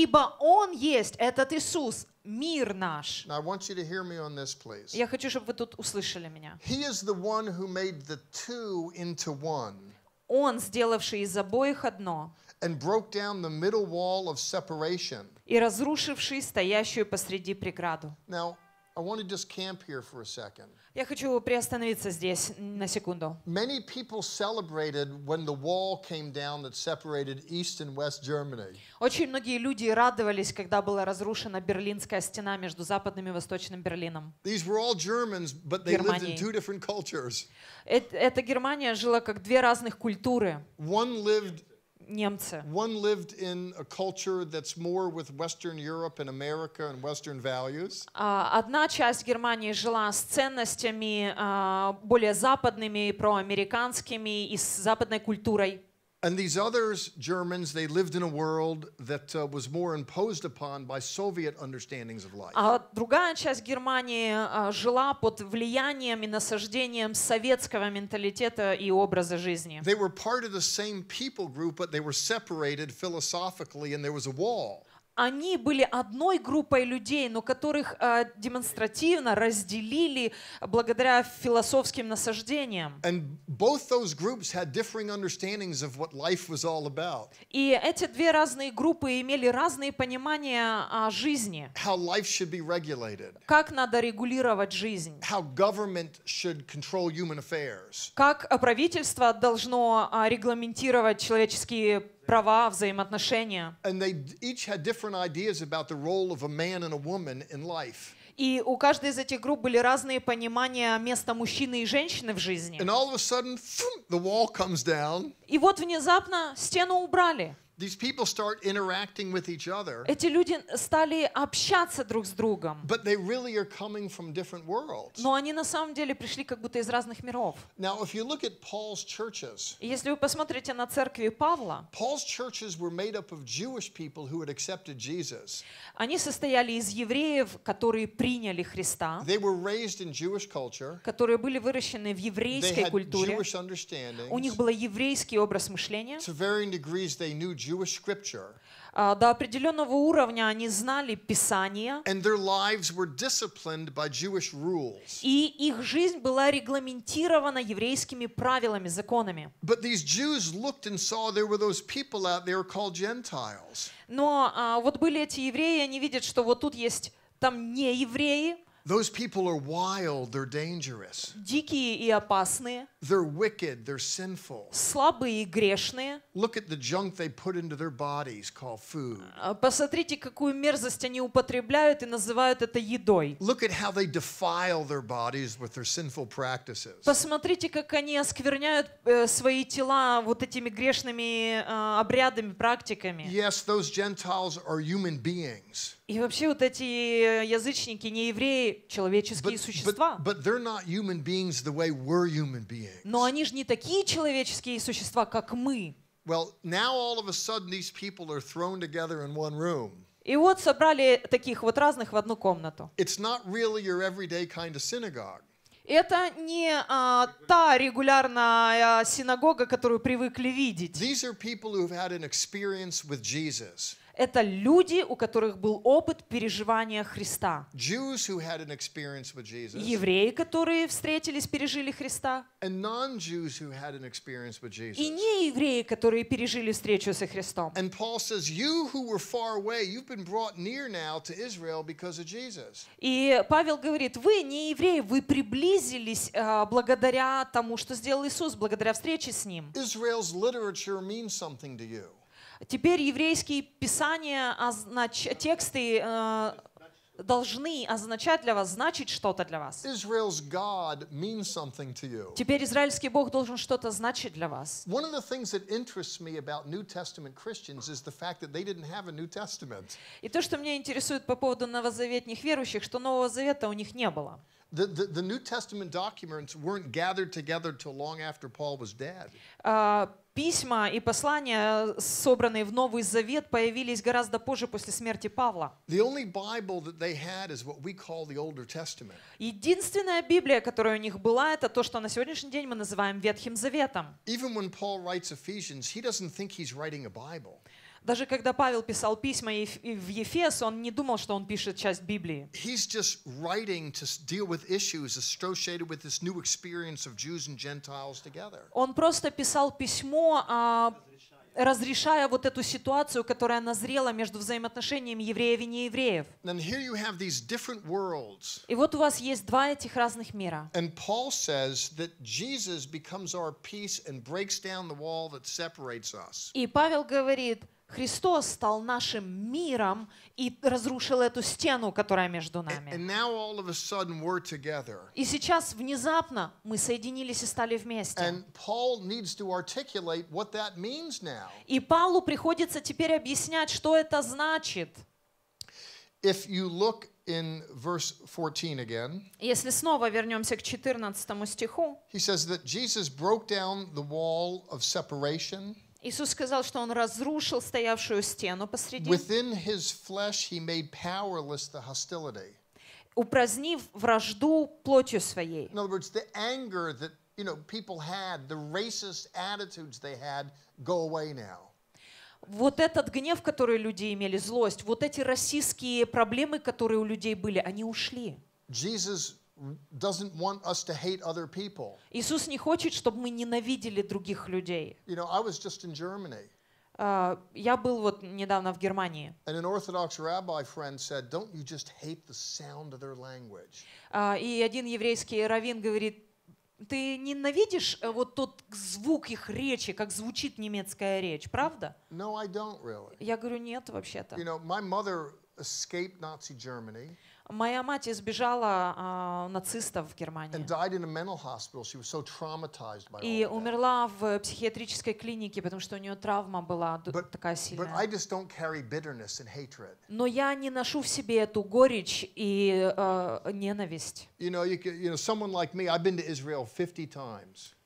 Ибо Он есть, этот Иисус, мир наш. this, Я хочу, чтобы вы тут услышали меня. Он, сделавший из обоих одно. And broke down the middle wall of separation. И разрушивший стоящую посреди преграду. Now, I want to just camp here for a second. Я хочу приостановиться здесь на секунду. Many people celebrated when the wall came down that separated East and West Germany. Очень многие люди радовались, когда была разрушена Берлинская стена между Западным и Восточным Берлином. These were all Germans, but they lived in two different cultures. Эта Германия жила как две разных культуры. One lived немцы. One lived in a culture that's more with Western Europe and America and Western values. А, одна часть Германии жила с ценностями а, более западными, проамериканскими и с западной культурой. And these others, Germans, they lived in a world that uh, was more imposed upon by Soviet understandings of life. А другая часть Германии жила под влиянием и насаждением советского менталитета и образа жизни. They were part of the same people group, but they were separated philosophically, and there was a wall. они были одной группой людей, но которых э, демонстративно разделили благодаря философским насаждениям. И эти две разные группы имели разные понимания о жизни. How life be Как надо регулировать жизнь. How government should control human affairs. Как правительство должно а, регламентировать человеческие права, взаимоотношения. И у каждой из этих групп были разные понимания места мужчины и женщины в жизни. sudden, the И вот внезапно стену убрали these people start interacting with each other. Эти люди стали общаться друг с другом. But they really are coming from different worlds. Но они на самом деле пришли как будто из разных миров. Now, if you look at Paul's churches, если вы посмотрите на церкви Павла, Paul's churches were made up of Jewish people who had accepted Jesus. Они состояли из евреев, которые приняли Христа. They were raised in Jewish culture. Которые были выращены в еврейской культуре. Jewish understandings. У них был еврейский образ мышления. To varying degrees they knew Jesus Jewish scripture. До определенного уровня они знали Писание. And their lives were disciplined by Jewish rules. И их жизнь была регламентирована еврейскими правилами, законами. But these Jews looked and saw there were those people out there called Gentiles. Но вот были эти евреи, они видят, что вот тут есть там не евреи. Those people are wild, they're dangerous. Дикие и опасные. They're wicked, they're sinful. Слабые и грешные. Look at the junk they put into their bodies called food. Посмотрите, какую мерзость они употребляют и называют это едой. Look at how they defile their bodies with their sinful practices. Посмотрите, как они оскверняют свои тела вот этими грешными обрядами, практиками. Yes, those Gentiles are human beings. И вообще вот эти язычники, не евреи, человеческие but, существа. But, but they're not human beings the way we're human beings. Но они же не такие человеческие существа, как мы. Well, now all of a sudden these people are thrown together in one room. И вот собрали таких вот разных в одну комнату. It's not really your everyday kind of synagogue. Это не а, та регулярная синагога, которую привыкли видеть. These are people who've had an experience with Jesus это люди, у которых был опыт переживания Христа. Евреи, которые встретились, пережили Христа. And non-Jews И неевреи, которые пережили встречу со Христом. И Павел говорит, вы не евреи, вы приблизились э, благодаря тому, что сделал Иисус, благодаря встрече с ним. Israel's literature means something to you. Теперь еврейские писания, означ... тексты э, должны означать для вас, значить что-то для вас. Теперь израильский Бог должен что-то значить для вас. И то, что меня интересует по поводу новозаветных верующих, что Нового Завета у них не было. The, the, the New Testament documents weren't gathered together till long after Paul was dead. А, письма и послания, э, собранные в Новый Завет, появились гораздо позже после смерти Павла. Единственная Библия, которая у них была, это то, что на сегодняшний день мы называем Ветхим Заветом. Даже когда Павел пишет Ефесянам, он не думает, что writing a Bible. Даже когда Павел писал письма в Ефес, он не думал, что он пишет часть Библии. He's just writing to deal with issues associated with this new experience of Jews and Gentiles together. Он просто писал письмо, а, разрешая вот эту ситуацию, которая назрела между взаимоотношениями евреев и неевреев. И вот у вас есть два этих разных мира. И Павел говорит, Христос стал нашим миром и разрушил эту стену, которая между нами. И сейчас внезапно мы соединились и стали вместе. И Павлу приходится теперь объяснять, что это значит. если снова вернемся к 14 стиху, he says that Jesus broke down the Иисус сказал, что он разрушил стоявшую стену посреди. Упразднив вражду плотью своей. In other words, the anger that you know people had, the racist attitudes they had, go away now. Вот этот гнев, который люди имели, злость, вот эти расистские проблемы, которые у людей были, они ушли. Jesus doesn't want us to hate other people. Иисус не хочет, чтобы мы ненавидели других людей. You know, I was just in Germany. Uh, я был вот недавно в Германии. Said, uh, и один еврейский раввин говорит, ты ненавидишь э, вот тот звук их речи, как звучит немецкая речь, правда? No, I don't really. Я говорю, нет, вообще-то. You know, my mother escaped Nazi Germany. Моя мать избежала э, нацистов в Германии. So и умерла в психиатрической клинике, потому что у нее травма была but, такая сильная. Но я не ношу в себе эту горечь и э, ненависть.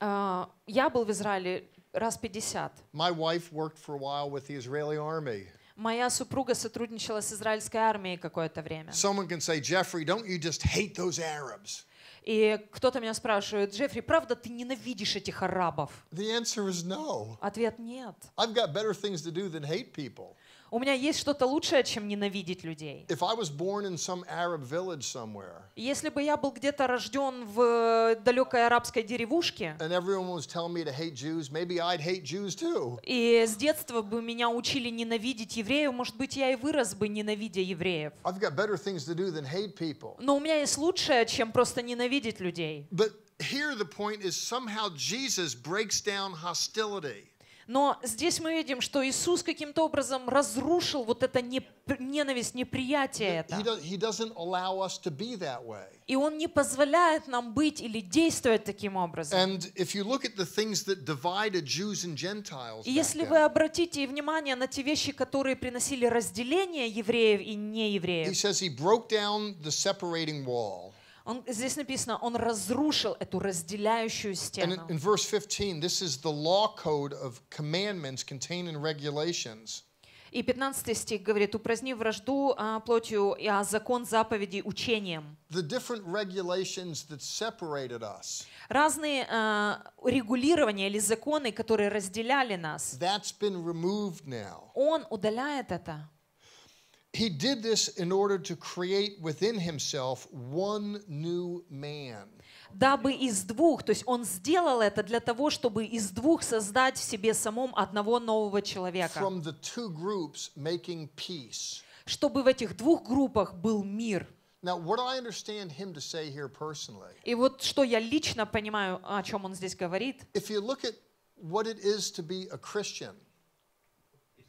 А, я был в Израиле раз 50. My wife worked for a while with the Israeli army. Моя супруга сотрудничала с израильской армией какое-то время. say, don't you just hate those Arabs? И кто-то меня спрашивает, Джеффри, правда ты ненавидишь этих арабов? The is no. Ответ нет. I've got to do than hate у меня есть что-то лучшее, чем ненавидеть людей. Если бы я был где-то рожден в э, далекой арабской деревушке, и с детства бы меня учили ненавидеть евреев, может быть, я и вырос бы, ненавидя евреев. Но у меня есть лучшее, чем просто ненавидеть людей. But here the point is somehow Jesus breaks down hostility. Но здесь мы видим, что Иисус каким-то образом разрушил вот это ненависть, неприятие это. И Он не позволяет нам быть или действовать таким образом. И если вы обратите внимание на те вещи, которые приносили разделение евреев и неевреев, он, здесь написано, он разрушил эту разделяющую стену. And in, verse 15, this is the law code of commandments contained in regulations. И 15 стих говорит, упраздни вражду а, плотью, а закон заповеди учением. The different regulations that separated us. Разные а, регулирования или законы, которые разделяли нас. That's been removed now. Он удаляет это. He did this in order to create within himself one new man. Дабы из двух, то есть он сделал это для того, чтобы из двух создать в себе самом одного нового человека. From the two groups making peace. Чтобы в этих двух группах был мир. Now, what I understand him to say here personally. И вот что я лично понимаю, о чем он здесь говорит. If you look at what it is to be a Christian.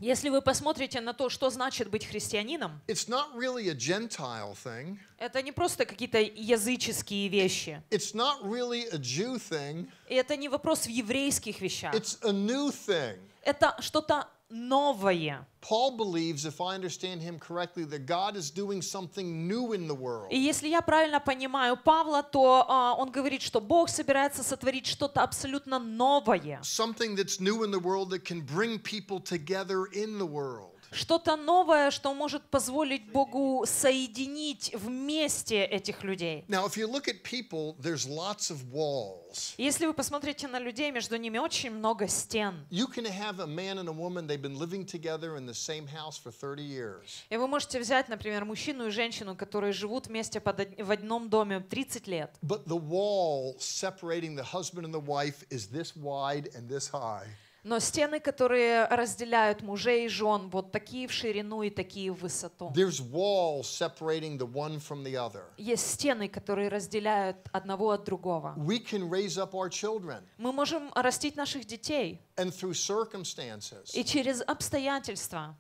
Если вы посмотрите на то, что значит быть христианином, it's not really a thing. это не просто какие-то языческие вещи. It's not really a Jew thing. Это не вопрос в еврейских вещах. It's a new thing. Это что-то новое. Paul believes, if I understand him correctly, that God is doing something new in the world. И если я правильно понимаю Павла, то uh, он говорит, что Бог собирается сотворить что-то абсолютно новое. Something that's new in the world that can bring people together in the world. что-то новое, что может позволить Богу соединить вместе этих людей. Now, if you look at people, lots of walls. Если вы посмотрите на людей, между ними очень много стен. You can have a man and a woman, they've been living together in the same house for 30 years. И вы можете взять, например, мужчину и женщину, которые живут вместе под, в одном доме 30 лет. But the wall separating the husband and the wife is this wide and this high. Но стены, которые разделяют мужей и жен, вот такие в ширину и такие в высоту. Есть стены, которые разделяют одного от другого. We can raise up our children. Мы можем растить наших детей. And through circumstances. И через обстоятельства.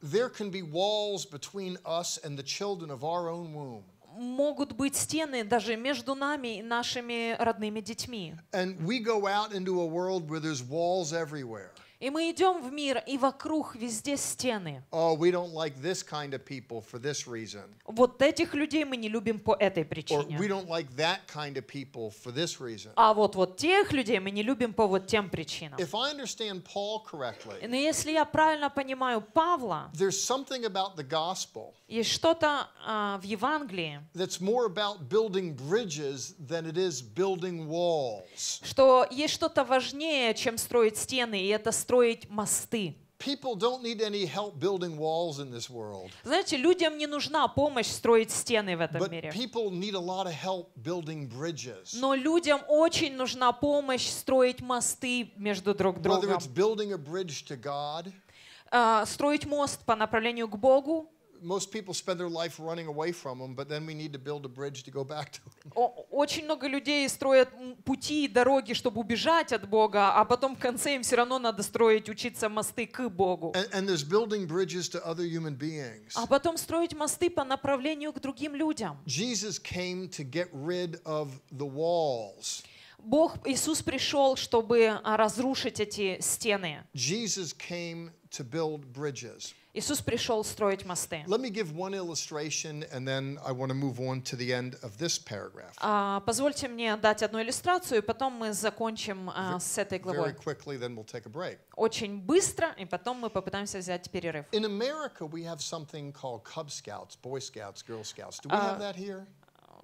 могут быть стены даже между нами и нашими родными детьми. And we go out into a world where there's walls everywhere. И мы идем в мир, и вокруг везде стены. Oh, we don't like this kind of people for this reason. Вот этих людей мы не любим по этой причине. Or we don't like that kind of people for this reason. А вот вот тех людей мы не любим по вот тем причинам. If I understand Paul correctly, но если я правильно понимаю Павла, there's something about the gospel. Есть что-то а, в Евангелии. That's more about building bridges than it is building walls. Что есть что-то важнее, чем строить стены, и это строить строить мосты. Знаете, людям не нужна помощь строить стены в этом мире. Но людям очень нужна помощь строить мосты между друг другом. Whether а, строить мост по направлению к Богу, most people spend their life running away from them, but then we need to build a bridge to go back to them. Очень много людей строят пути и дороги, чтобы убежать от Бога, а потом в конце им все равно надо строить, учиться мосты к Богу. And, and there's building bridges to other human beings. А потом строить мосты по направлению к другим людям. Jesus came to get rid of the walls. Бог, Иисус пришел, чтобы а, разрушить эти стены. Jesus came to build bridges. Иисус пришел строить мосты. Let me give one illustration, and then I want to move on to the end of this paragraph. Uh, позвольте мне дать одну иллюстрацию, и потом мы закончим uh, с этой главой. Very quickly, then we'll take a break. Очень быстро, и потом мы попытаемся взять перерыв. In America, we have something called Cub Scouts, Boy Scouts, Girl Scouts. Do we uh, have that here?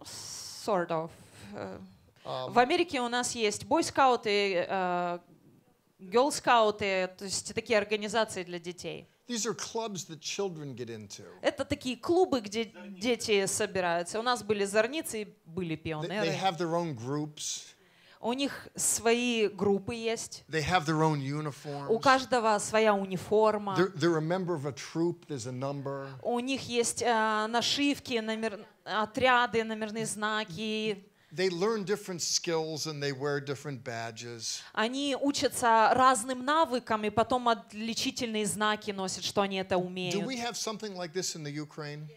Sort of. Uh, um, в Америке у нас есть бойскауты, uh, гелскауты, то есть такие организации для детей. These are clubs that children get into. Это такие клубы, где дети собираются. У нас были зорницы и были пионеры. They have their own groups. У них свои группы есть. They have their own uniforms. У каждого своя униформа. They're, they're a member of a troop, there's a number. У них есть э, нашивки, номер, отряды, номерные знаки. They learn different skills and they wear different badges. Они учатся разным навыкам и потом отличительные знаки носят, что они это умеют. Do we have something like this in the Ukraine?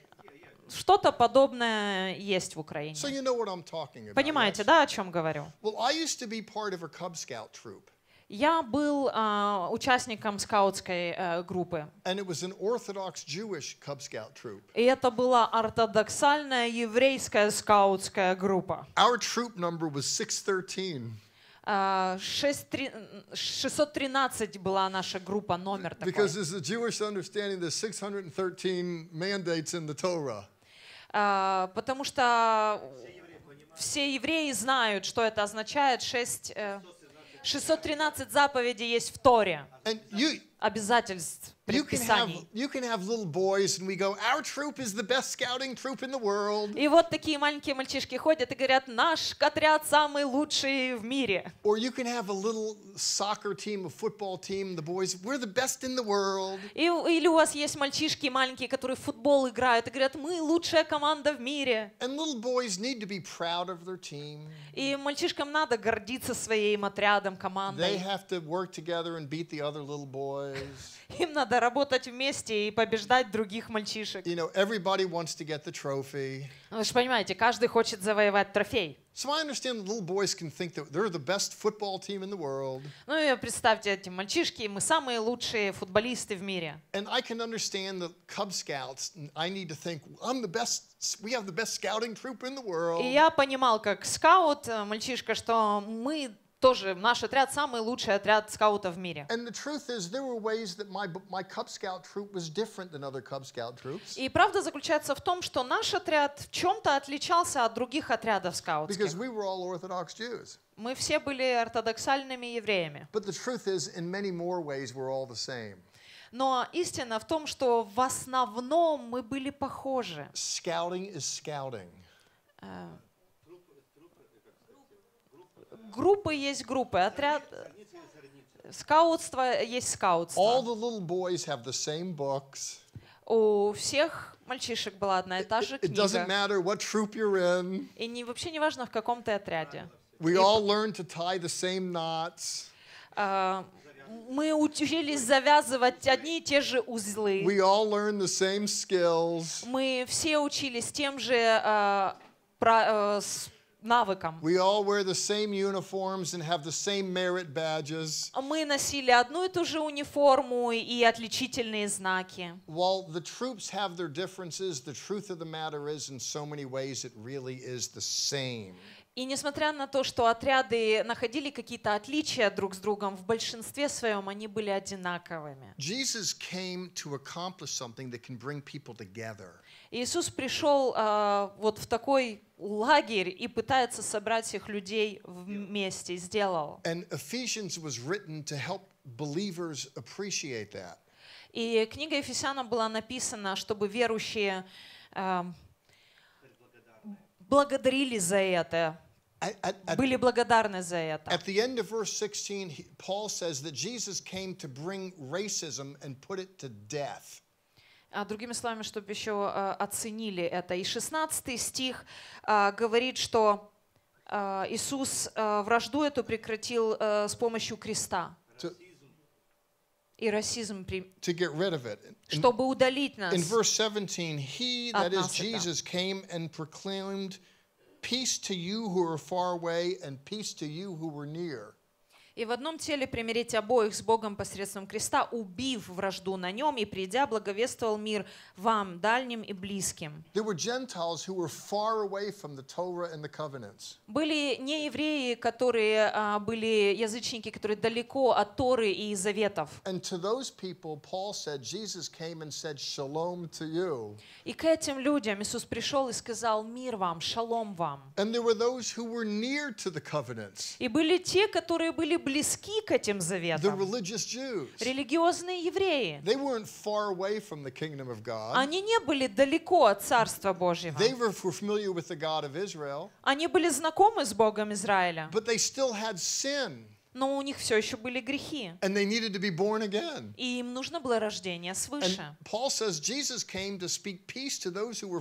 Что-то подобное есть в Украине. So you know what I'm talking about, Понимаете, yes? да, о чем говорю? Well, I used to be part of a Cub Scout troop. Я был э, участником скаутской э, группы. And it was an Cub Scout И это была ортодоксальная еврейская скаутская группа. Our troop number was 613. 613 а, была наша группа, номер такой. Because as a Jewish understanding, there's 613 mandates in the Torah. А, потому что все евреи знают, что это означает 6... 613 заповедей есть в Торе. Обязательств. И вот такие маленькие мальчишки ходят и говорят, наш отряд самый лучший в мире. Или у вас есть мальчишки маленькие, которые в футбол играют и говорят, мы лучшая команда в мире. И мальчишкам надо гордиться своим отрядом, командой. They have to work together and beat the other little boys. Им надо работать вместе и побеждать других мальчишек. You know, everybody wants to get the trophy. Вы же понимаете, каждый хочет завоевать трофей. So I understand the little boys can think that they're the best football team in the world. Ну и представьте, эти мальчишки, мы самые лучшие футболисты в мире. And I can understand the Cub Scouts. I need to think I'm the best. We have the best scouting troop in the world. И я понимал, как скаут, мальчишка, что мы тоже наш отряд самый лучший отряд скаута в мире. И правда заключается в том, что наш отряд в чем-то отличался от других отрядов скаутских. Мы все были ортодоксальными евреями. Но истина в том, что в основном мы были похожи. Scouting is scouting. Uh, группы есть группы, отряд... Э, скаутство есть скаутство. All the little boys have the same books. У всех мальчишек была одна и та же книга. It doesn't matter what troop you're in. И не, вообще не важно, в каком ты отряде. We all learn to tie the same knots. А, мы учились завязывать одни и те же узлы. We all learn the same skills. Мы все учились тем же uh, про, uh, навыкам. We all wear the same uniforms and have the same merit badges. Мы носили одну и ту же униформу и отличительные знаки. While the troops have their differences, the truth of the matter is in so many ways it really is the same. И несмотря на то, что отряды находили какие-то отличия друг с другом, в большинстве своем они были одинаковыми. Jesus came to accomplish something that can bring people together. Иисус пришел э, вот в такой лагерь и пытается собрать их людей вместе, сделал. И книга Ефесянам была написана, чтобы верующие э, благодарили за это. были благодарны за это. At the end of verse 16, Paul says that Jesus came to bring racism and put it to death. А, другими словами, чтобы еще а, оценили это. И 16 стих а, говорит, что Иисус вражду эту прекратил с помощью креста. И расизм, to get rid of it. чтобы удалить нас. In verse 17, he, that is Jesus, came and proclaimed peace to you who are far away and peace to you who were near. И в одном теле примирить обоих с Богом посредством креста, убив вражду на нем и придя, благовествовал мир вам, дальним и близким. Были не евреи, которые а, были язычники, которые далеко от Торы и заветов. И к этим людям Иисус пришел и сказал мир вам, шалом вам. И были те, которые были близки к этим заветам. Религиозные евреи. Они не были далеко от Царства Божьего. Они были знакомы с Богом Израиля. Но у них все еще были грехи. И им нужно было рождение свыше. And Paul says Jesus came to speak peace to those who were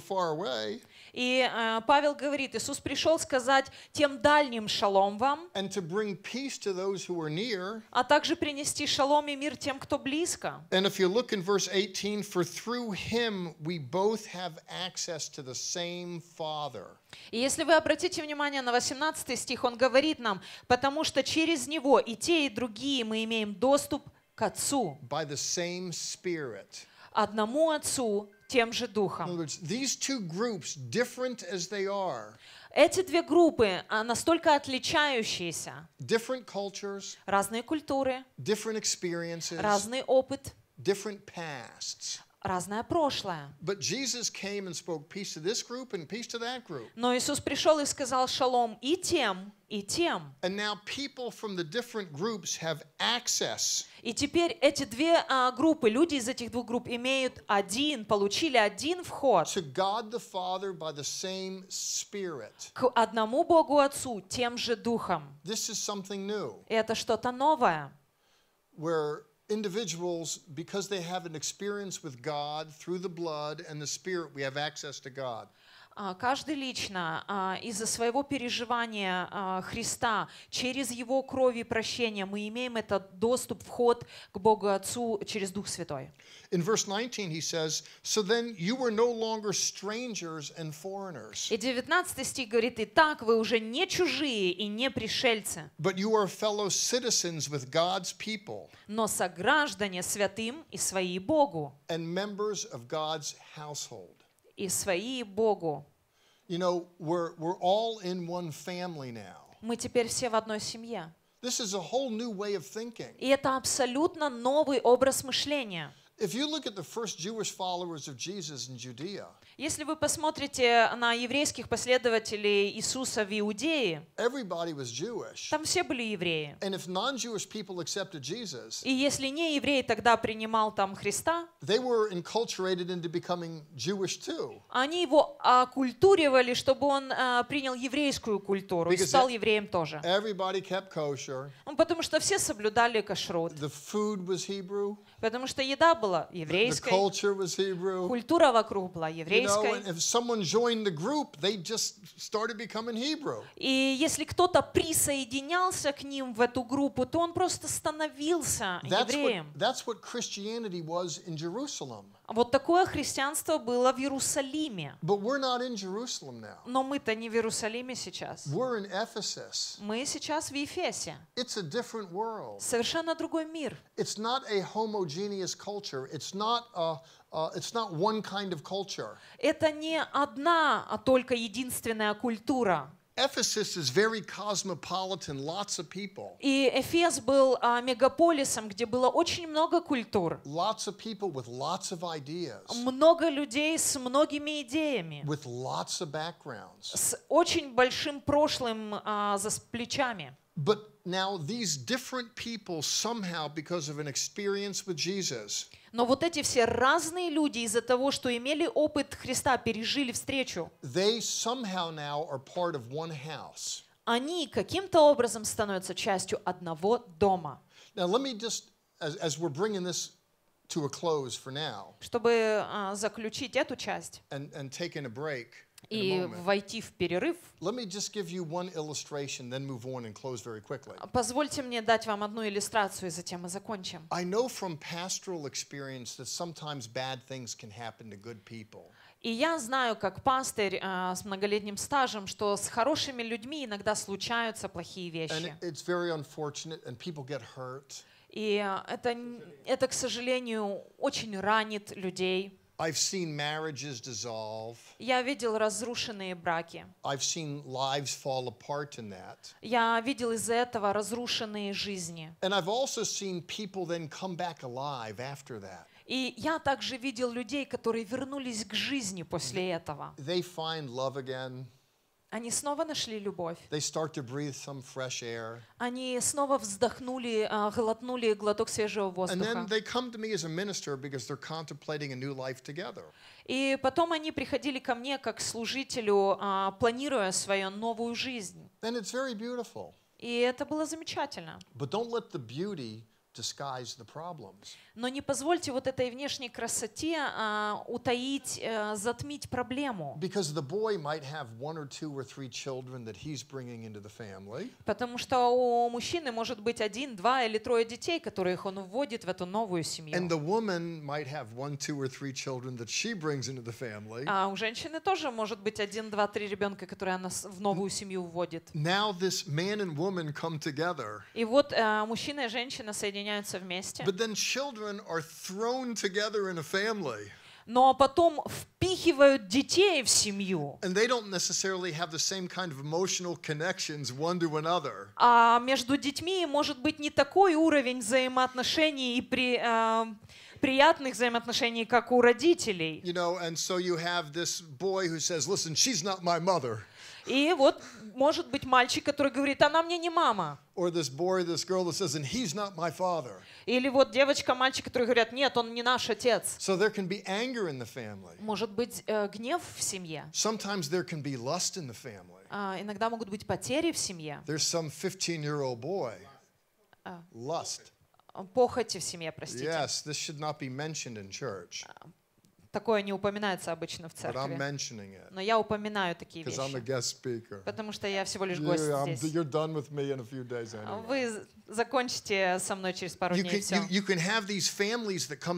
и э, Павел говорит, Иисус пришел сказать тем дальним шалом вам, near, а также принести шалом и мир тем, кто близко. 18, И если вы обратите внимание на 18 стих, он говорит нам, потому что через него и те, и другие мы имеем доступ к Отцу. Одному Отцу тем же Духом. Words, these two groups, different as they are, эти две группы настолько отличающиеся. Different cultures, разные культуры, different experiences, разный опыт, different pasts разное прошлое. Но Иисус пришел и сказал шалом и тем, и тем. И теперь эти две uh, группы, люди из этих двух групп имеют один, получили один вход к одному Богу Отцу тем же Духом. Это что-то новое. Where individuals, because they have an experience with God through the blood and the Spirit, we have access to God. А, каждый лично а, из-за своего переживания а, Христа через Его кровь и прощение мы имеем этот доступ, вход к Богу Отцу через Дух Святой. In verse 19 he says, So then you were no longer strangers and foreigners. И 19 стих говорит, и так вы уже не чужие и не пришельцы. But you are fellow citizens with God's people. Но сограждане святым и свои Богу. And members of God's household. и свои Богу. You know, we're, we're all in one family now. Мы теперь все в одной семье. This is a whole new way of thinking. И это абсолютно новый образ мышления. If you look at the first Jewish followers of Jesus in Judea, Если вы посмотрите на еврейских последователей Иисуса в Иудее, там все были евреи. Jesus, и если не еврей тогда принимал там Христа, они его оккультуривали, чтобы он а, принял еврейскую культуру Because и стал e-, евреем тоже. Ну, потому что все соблюдали кашрут. Потому что еда была еврейская, культура вокруг была еврейская. еврейской. if someone joined the group, they just started becoming Hebrew. И если кто-то присоединялся к ним в эту группу, то он просто становился евреем. That's what, that's what Christianity was in Jerusalem. Вот такое христианство было в Иерусалиме. Но мы-то не в Иерусалиме сейчас. Мы сейчас в Ефесе. Совершенно другой мир. Это не одна, а только единственная культура. Ephesus is very cosmopolitan, lots of people. И Эфес был а, мегаполисом, где было очень много культур. Lots of people with lots of ideas. Много людей с многими идеями. With lots of backgrounds. С очень большим прошлым а, за плечами. But now these different people somehow because of an experience with Jesus. Но вот эти все разные люди из-за того, что имели опыт Христа, пережили встречу. They somehow now are part of one house. Они каким-то образом становятся частью одного дома. Now let me just as, as we're bringing this to a close for now. Чтобы uh, заключить эту часть. And and taking a break и войти в перерыв. Позвольте мне дать вам одну иллюстрацию, и затем мы закончим. И я знаю, как пастырь э, с многолетним стажем, что с хорошими людьми иногда случаются плохие вещи. И э, это, это, к сожалению, очень ранит людей. I've seen marriages dissolve. Я видел разрушенные браки. I've seen lives fall apart in that. Я видел из-за этого разрушенные жизни. And I've also seen people then come back alive after that. И я также видел людей, которые вернулись к жизни после этого. They find love again. Они снова нашли любовь. Они снова вздохнули, а, глотнули глоток свежего воздуха. И потом они приходили ко мне как служителю, а, планируя свою новую жизнь. И это было замечательно. But don't let the beauty но не позвольте вот этой внешней красоте uh, утаить, uh, затмить проблему. Потому что у мужчины может быть один, два или трое детей, которых он вводит в эту новую семью. А у женщины тоже может быть один, два, три ребенка, которые она в новую семью вводит. И вот э, мужчина и женщина соединяются объединяются вместе. But then children are thrown together in a family. Но потом впихивают детей в семью. And they don't necessarily have the same kind of emotional connections one to another. А между детьми может быть не такой уровень взаимоотношений и при uh, приятных взаимоотношений, как у родителей. You know, and so you have this boy who says, "Listen, she's not my mother." И вот может быть мальчик, который говорит, она мне не мама. Or this boy, this girl that says, and he's not my father. Или вот девочка, мальчик, которые говорят, нет, он не наш отец. So there can be anger in the family. Может быть гнев в семье. Sometimes there can be lust in the family. Иногда могут быть потери в семье. There's some 15-year-old boy. Lust похоти в семье, простите. Yes, this should not be mentioned in church. Такое не упоминается обычно в церкви. Но я упоминаю такие вещи. Потому что я всего лишь гость you, здесь. Anyway. Вы закончите со мной через пару you дней. Can, все. You,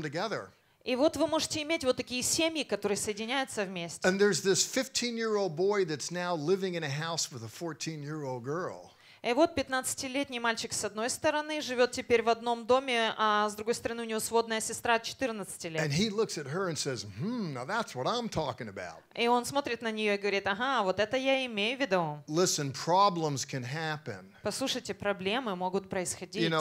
you И вот вы можете иметь вот такие семьи, которые соединяются вместе. And there's this 15-year-old boy that's now living in a house with a 14-year-old girl. И вот 15-летний мальчик с одной стороны живет теперь в одном доме, а с другой стороны у него сводная сестра 14 лет. Hmm, и он смотрит на нее и говорит, ага, а вот это я имею в виду. Listen, problems can happen. Послушайте, проблемы могут происходить.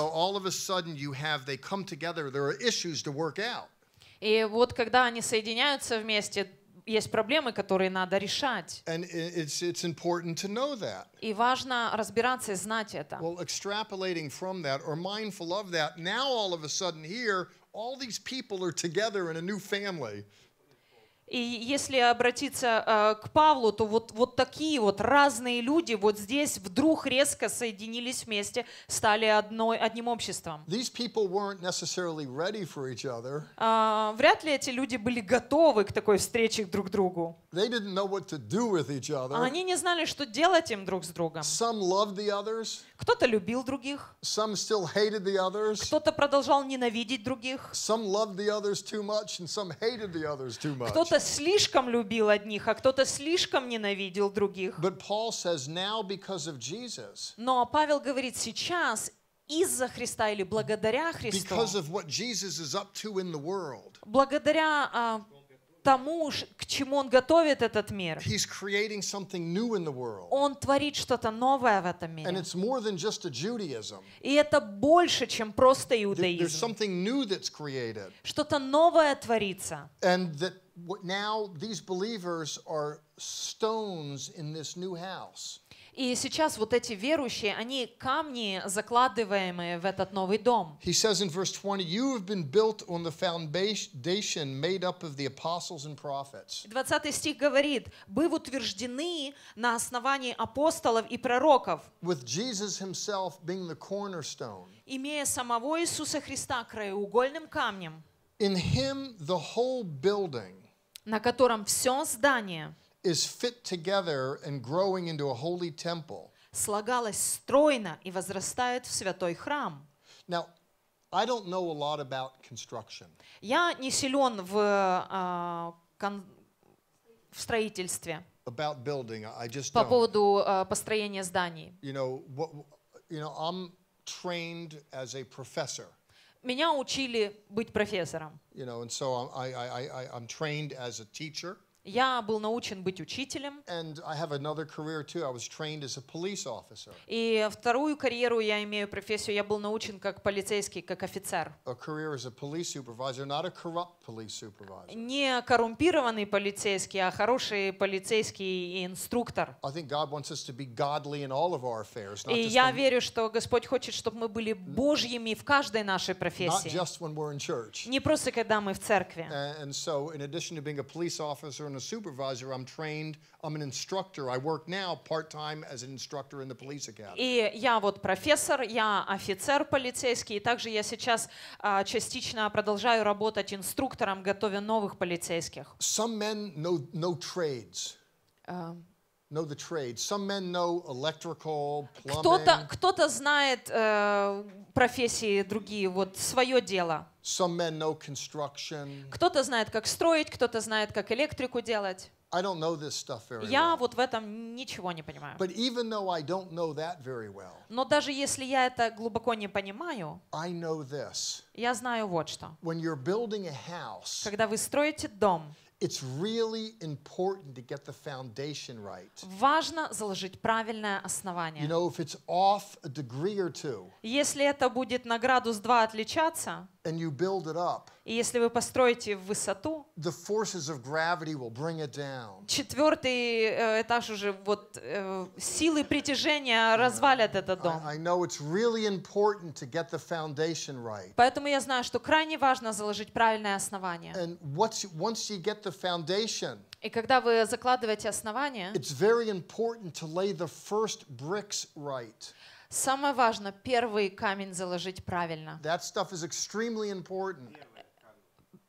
И вот когда они соединяются вместе, есть проблемы, которые надо решать. And it's, it's important to know that. И важно разбираться и знать это. Well, extrapolating from that or mindful of that, now all of a sudden here, all these people are together in a new family. И если обратиться э, к Павлу, то вот, вот такие вот разные люди вот здесь вдруг резко соединились вместе, стали одной, одним обществом. These people weren't necessarily ready for each other. Uh, вряд ли эти люди были готовы к такой встрече друг к другу. They didn't know what to do with each other. Они не знали, что делать им друг с другом. Some loved the others. Кто-то любил других. Some still hated the others. Кто-то продолжал ненавидеть других. Some loved the others too much and some hated the others too much. Кто-то слишком любил одних, а кто-то слишком ненавидел других. But Paul says now because of Jesus. Но Павел говорит сейчас из-за Христа или благодаря Христу. Because of what Jesus is up to in the world. Благодаря а, тому, к чему Он готовит этот мир. He's creating something new in the world. Он творит что-то новое в этом мире. And it's more than just a Judaism. И это больше, чем просто иудаизм. There's something new that's created. Что-то новое творится. And that now these believers are stones in this new house. И сейчас вот эти верующие, они камни, закладываемые в этот новый дом. He says in verse 20, you have been built on the foundation made up of the apostles and prophets. 20 стих говорит, вы утверждены на основании апостолов и пророков. With Jesus himself being the cornerstone. Имея самого Иисуса Христа краеугольным камнем. In him the whole building. На котором все здание is fit together and growing into a holy temple. Слагалось стройно и возрастает в святой храм. Now, I don't know a lot about construction. Я не силен в, в строительстве. About building, I just По поводу построения зданий. You know, what, you know, I'm trained as a professor. Меня учили быть профессором. You know, and so I, I, I, I'm trained as a teacher. Я был научен быть учителем. И вторую карьеру я имею профессию. Я был научен как полицейский, как офицер. A career as a police Не коррумпированный полицейский, а хороший полицейский и инструктор. и я верю, что Господь хочет, чтобы мы были божьими в каждой нашей профессии. Не просто когда мы в церкви. And so, in addition to being a police officer I'm a supervisor, I'm trained, I'm an instructor. I work now part-time as an instructor in the police academy. И я вот профессор, я офицер полицейский, и также я сейчас uh, частично продолжаю работать инструктором, готовя новых полицейских. Some men know no trades. Uh, know the trade. Some men know electrical, plumbing. Кто-то кто-то знает э, профессии другие, вот свое дело. Some men know construction. Кто-то знает, как строить, кто-то знает, как электрику делать. I don't know this stuff very я well. вот в этом ничего не понимаю. But even though I don't know that very well, Но даже если я это глубоко не понимаю, I know this. я знаю вот что. When you're building a house, Когда вы строите дом, Важно заложить правильное основание. Если это будет на градус два отличаться, and you build it up, и если вы построите в высоту, the forces of gravity will bring it down. четвертый этаж уже вот силы притяжения развалят этот дом. I, I know it's really important to get the foundation right. Поэтому я знаю, что крайне важно заложить правильное основание. And once, once you get the foundation, и когда вы закладываете основание, it's very important to lay the first bricks right. Самое важное, первый камень заложить правильно. That stuff is extremely important.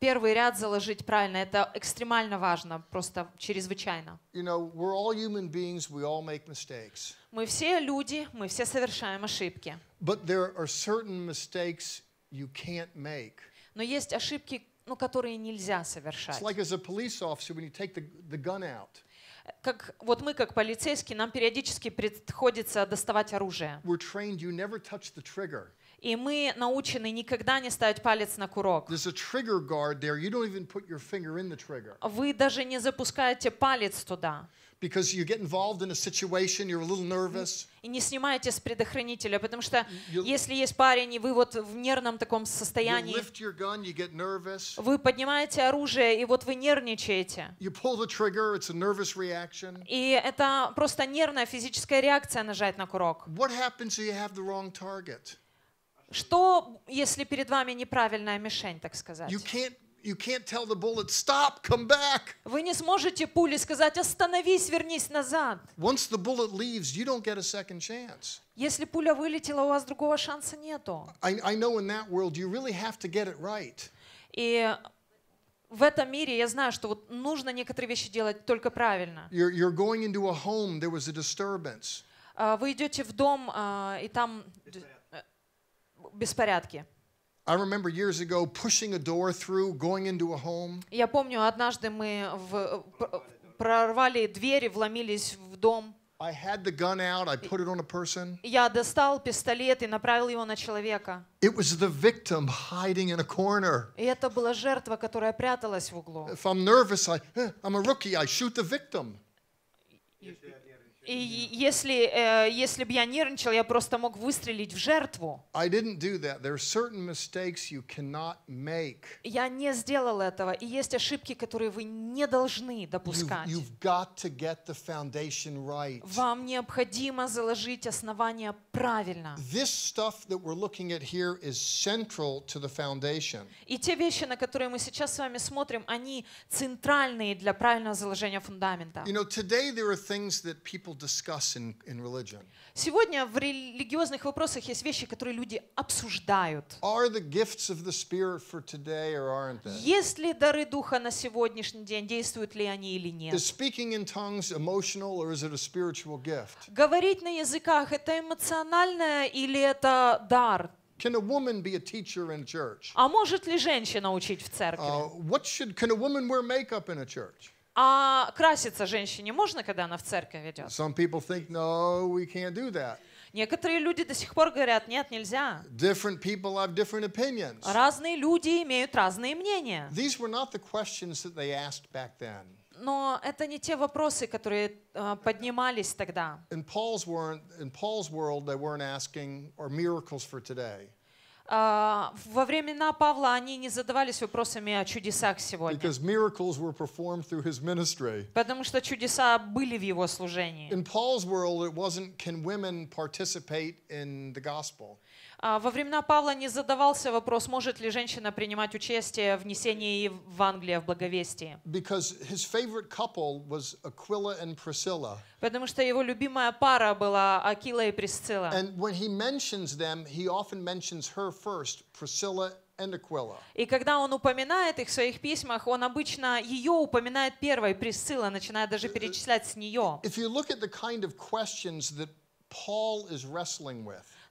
Первый ряд заложить правильно, это экстремально важно, просто чрезвычайно. You know, we're all human beings, we all make mistakes. Мы все люди, мы все совершаем ошибки. But there are certain mistakes you can't make. Но есть ошибки, ну, которые нельзя совершать. It's like as a police officer when you take the, the gun out как, вот мы, как полицейские, нам периодически приходится доставать оружие. И мы научены никогда не ставить палец на курок. Вы даже не запускаете палец туда because you get involved in a situation, you're a little nervous. И не снимайте с предохранителя, потому что you, если есть парень, и вы вот в нервном таком состоянии, you gun, you get вы поднимаете оружие, и вот вы нервничаете. You pull the trigger, it's a nervous reaction. И это просто нервная физическая реакция нажать на курок. What happens if you have the wrong target? Что, если перед вами неправильная мишень, так сказать? You can't You can't tell the bullet, stop, come back. Вы не сможете пули сказать, остановись, вернись назад. Once the bullet leaves, you don't get a second chance. Если пуля вылетела, у вас другого шанса нету. I, I know in that world you really have to get it right. И в этом мире я знаю, что вот нужно некоторые вещи делать только правильно. You're, you're going into a home, there was a disturbance. А, вы идете в дом, а, и там э, беспорядки. I remember years ago pushing a door through, going into a home. Я помню, однажды мы в, прорвали двери, вломились в дом. I had the gun out, I put it on a person. Я достал пистолет и направил его на человека. It was the victim hiding in a corner. И это была жертва, которая пряталась в углу. If I'm nervous, I, I'm a rookie, I shoot the victim. Yes, и если, э, если бы я нервничал, я просто мог выстрелить в жертву. Я не сделал этого. И есть ошибки, которые вы не должны допускать. You've, you've got to get the right. Вам необходимо заложить основания правильно. This stuff that we're at here is to the И те вещи, на которые мы сейчас с вами смотрим, они центральные для правильного заложения фундамента. You know, today there are things that people people discuss in, in religion. Сегодня в религиозных вопросах есть вещи, которые люди обсуждают. Are the gifts of the Spirit for today or aren't they? Есть ли дары Духа на сегодняшний день, действуют ли они или нет? Is speaking in tongues emotional or is it a spiritual gift? Говорить на языках это эмоциональное или это дар? Can a woman be a teacher in church? А может ли женщина учить в церкви? Uh, what should, can a woman wear makeup in a church? А краситься женщине можно, когда она в церковь идет? Some people think, no, we can't do that. Некоторые люди до сих пор говорят, нет, нельзя. Different people have different opinions. Разные люди имеют разные мнения. These were not the questions that they asked back then. Но это не те вопросы, которые uh, поднимались тогда. In Paul's, world, in Paul's world, they weren't asking, are miracles for today? А, во времена Павла они не задавались вопросами о чудесах сегодня. Потому что чудеса были в его служении. In Paul's world, it wasn't can women participate in the gospel. А, во времена Павла не задавался вопрос, может ли женщина принимать участие в несении Евангелия в благовестии. Потому что его любимая пара была Акила и Присцилла. And when he mentions them, he often mentions her first, Priscilla и когда он упоминает их в своих письмах, он обычно ее упоминает первой, Присцилла, начиная даже э, э, перечислять с нее. If you look at the kind of questions that Paul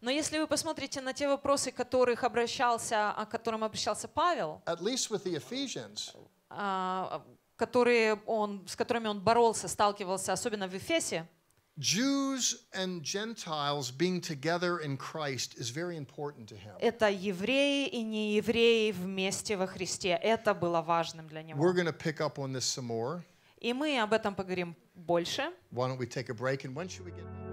но если вы посмотрите на те вопросы, которых обращался, к которым обращался Павел, at least with the Ephesians, а, которые он, с которыми он боролся, сталкивался, особенно в Эфесе, Jews and Gentiles being together in Christ is very important to him. Это евреи и неевреи вместе во Христе. Это было важным для него. We're going to pick up on this some more. И мы об этом поговорим больше. Why don't we take a break and when should we get